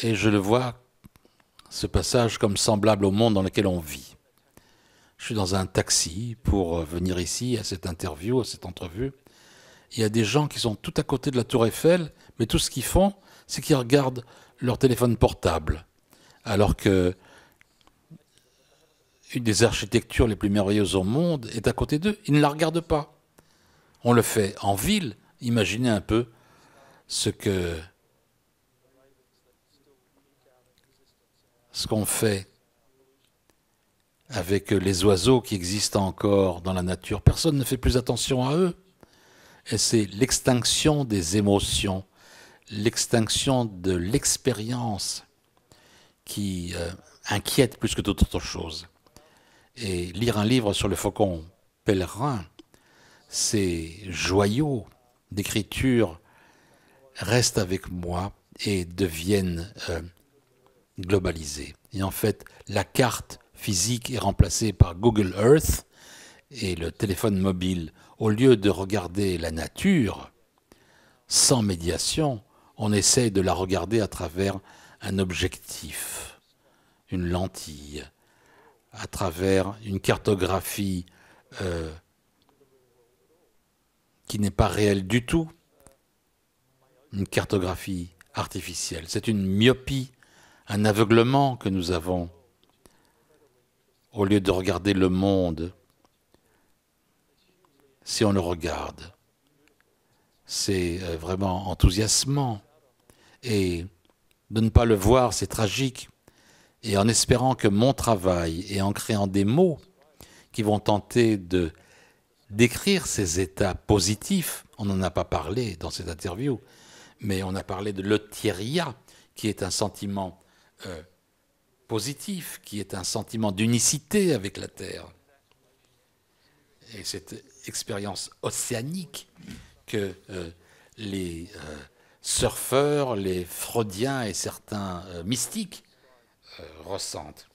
Et je le vois, ce passage, comme semblable au monde dans lequel on vit. Je suis dans un taxi pour euh, venir ici à cette interview, à cette entrevue. Il y a des gens qui sont tout à côté de la tour Eiffel, mais tout ce qu'ils font, c'est qu'ils regardent leur téléphone portable, alors que une des architectures les plus merveilleuses au monde est à côté d'eux. Ils ne la regardent pas. On le fait en ville. Imaginez un peu ce que ce qu'on fait avec les oiseaux qui existent encore dans la nature. Personne ne fait plus attention à eux. Et c'est l'extinction des émotions, l'extinction de l'expérience qui euh, inquiète plus que toute autre chose. Et lire un livre sur le faucon pèlerin, ces joyaux d'écriture restent avec moi et deviennent euh, globalisés. Et en fait, la carte physique est remplacée par Google Earth et le téléphone mobile. Au lieu de regarder la nature sans médiation, on essaie de la regarder à travers un objectif, une lentille, à travers une cartographie euh, qui n'est pas réelle du tout, une cartographie artificielle. C'est une myopie, un aveuglement que nous avons. Au lieu de regarder le monde, si on le regarde, c'est euh, vraiment enthousiasmant. Et de ne pas le voir, c'est tragique et en espérant que mon travail et en créant des mots qui vont tenter de décrire ces états positifs, on n'en a pas parlé dans cette interview, mais on a parlé de l'eutéria, qui est un sentiment euh, positif, qui est un sentiment d'unicité avec la Terre. Et cette expérience océanique que euh, les euh, surfeurs, les freudiens et certains mystiques euh, ressentent.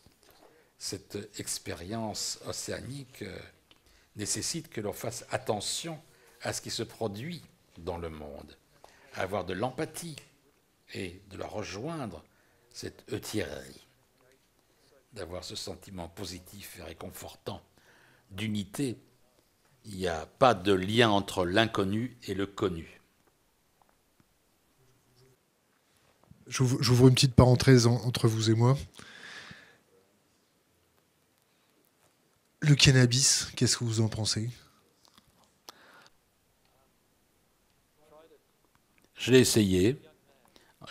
Cette expérience océanique euh, nécessite que l'on fasse attention à ce qui se produit dans le monde, avoir de l'empathie et de la rejoindre, cette euthyrérie, d'avoir ce sentiment positif et réconfortant d'unité. Il n'y a pas de lien entre l'inconnu et le connu. J'ouvre une petite parenthèse entre vous et moi. Le cannabis, qu'est-ce que vous en pensez Je essayé,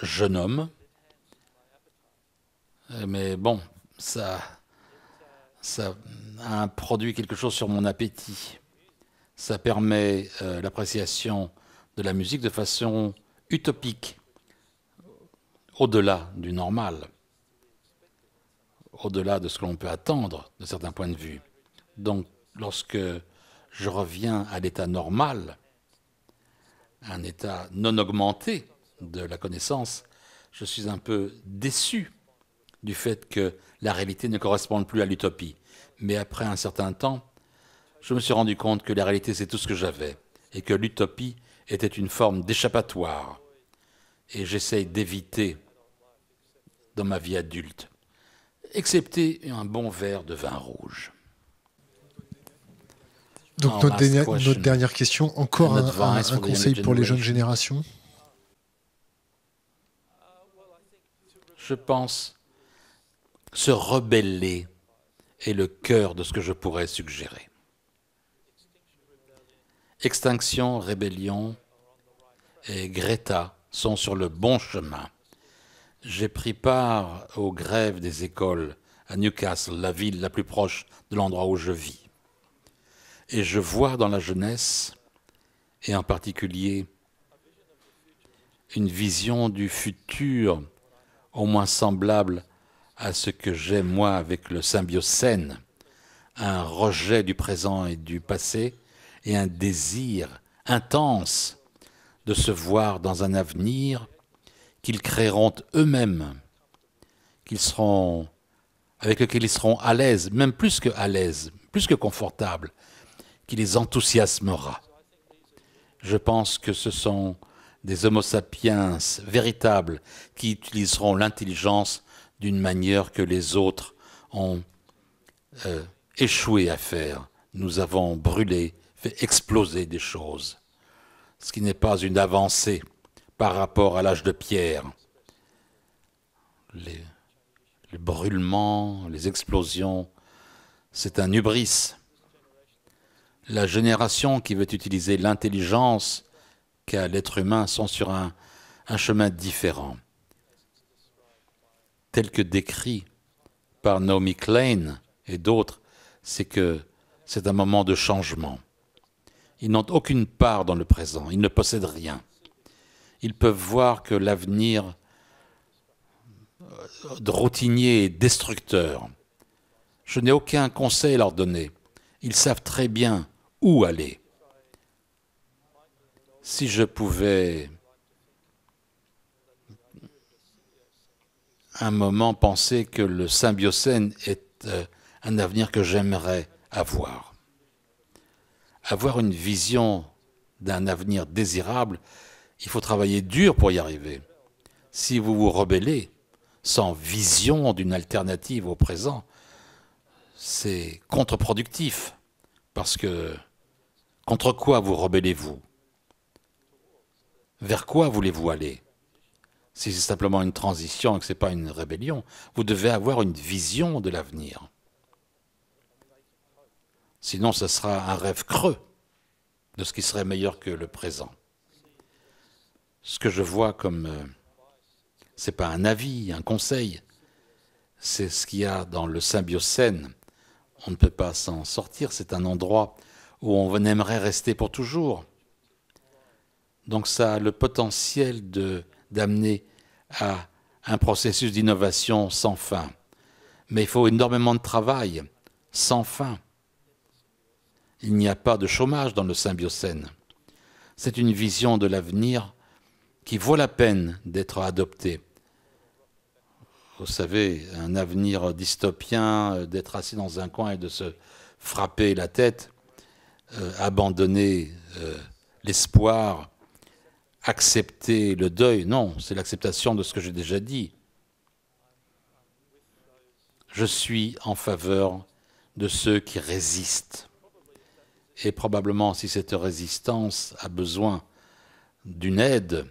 jeune homme, euh, mais bon, ça, ça a produit quelque chose sur mon appétit. Ça permet euh, l'appréciation de la musique de façon utopique au-delà du normal, au-delà de ce que l'on peut attendre de certains points de vue. Donc lorsque je reviens à l'état normal, un état non augmenté de la connaissance, je suis un peu déçu du fait que la réalité ne corresponde plus à l'utopie. Mais après un certain temps, je me suis rendu compte que la réalité c'est tout ce que j'avais et que l'utopie était une forme d'échappatoire. Et j'essaye d'éviter dans ma vie adulte, excepté un bon verre de vin rouge. Donc notre, dernière, question, encore un, un conseil pour les jeunes générations Je pense se rebeller est le cœur de ce que je pourrais suggérer. Extinction, rébellion et Greta sont sur le bon chemin. J'ai pris part aux grèves des écoles à Newcastle, la ville la plus proche de l'endroit où je vis. Et je vois dans la jeunesse, et en particulier une vision du futur au moins semblable à ce que j'ai moi avec le symbiocène, un rejet du présent et du passé, et un désir intense de se voir dans un avenir qu'ils créeront eux-mêmes, qu'ils seront, avec lesquels ils seront à l'aise, même plus que à l'aise, plus que confortables, qui les enthousiasmera. Je pense que ce sont des Homo sapiens véritables qui utiliseront l'intelligence d'une manière que les autres ont euh, échoué à faire. Nous avons brûlé, fait exploser des choses, ce qui n'est pas une avancée par rapport à l'âge de pierre. Les, brûlements, les explosions, c'est un hubris. La génération qui veut utiliser l'intelligence qu'a l'être humain sont sur un, un chemin différent. Tel que décrit par Naomi Klein et d'autres, c'est que c'est un moment de changement. Ils n'ont aucune part dans le présent, ils ne possèdent rien. Ils peuvent voir que l'avenir euh, routinier est destructeur. Je n'ai aucun conseil à leur donner. Ils savent très bien où aller. Si je pouvais un moment penser que le symbiocène est euh, un avenir que j'aimerais avoir. Avoir une vision d'un avenir désirable, il faut travailler dur pour y arriver. Si vous vous rebellez sans vision d'une alternative au présent, c'est contre-productif. Parce que contre quoi vous rebellez-vous Vers quoi voulez-vous aller Si c'est simplement une transition et que ce n'est pas une rébellion, vous devez avoir une vision de l'avenir. Sinon, ce sera un rêve creux de ce qui serait meilleur que le présent ce que je vois comme, euh, c'est pas un avis, un conseil, c'est ce qu'il y a dans le symbiocène. On ne peut pas s'en sortir, c'est un endroit où on aimerait rester pour toujours. Donc ça a le potentiel de d'amener à un processus d'innovation sans fin. Mais il faut énormément de travail, sans fin. Il n'y a pas de chômage dans le symbiocène. C'est une vision de l'avenir qui vaut la peine d'être adopté. Vous savez, un avenir dystopien, euh, d'être assis dans un coin et de se frapper la tête, euh, abandonner euh, l'espoir, accepter le deuil, non, c'est l'acceptation de ce que j'ai déjà dit. Je suis en faveur de ceux qui résistent. Et probablement, si cette résistance a besoin d'une aide,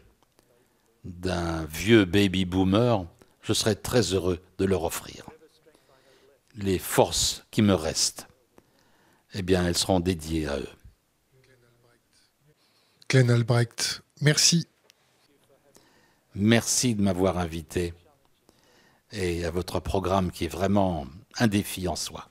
d'un vieux baby boomer, je serais très heureux de leur offrir. Les forces qui me restent, eh bien, elles seront dédiées à eux. Glenn Albrecht, merci. Merci de m'avoir invité et à votre programme qui est vraiment un défi en soi.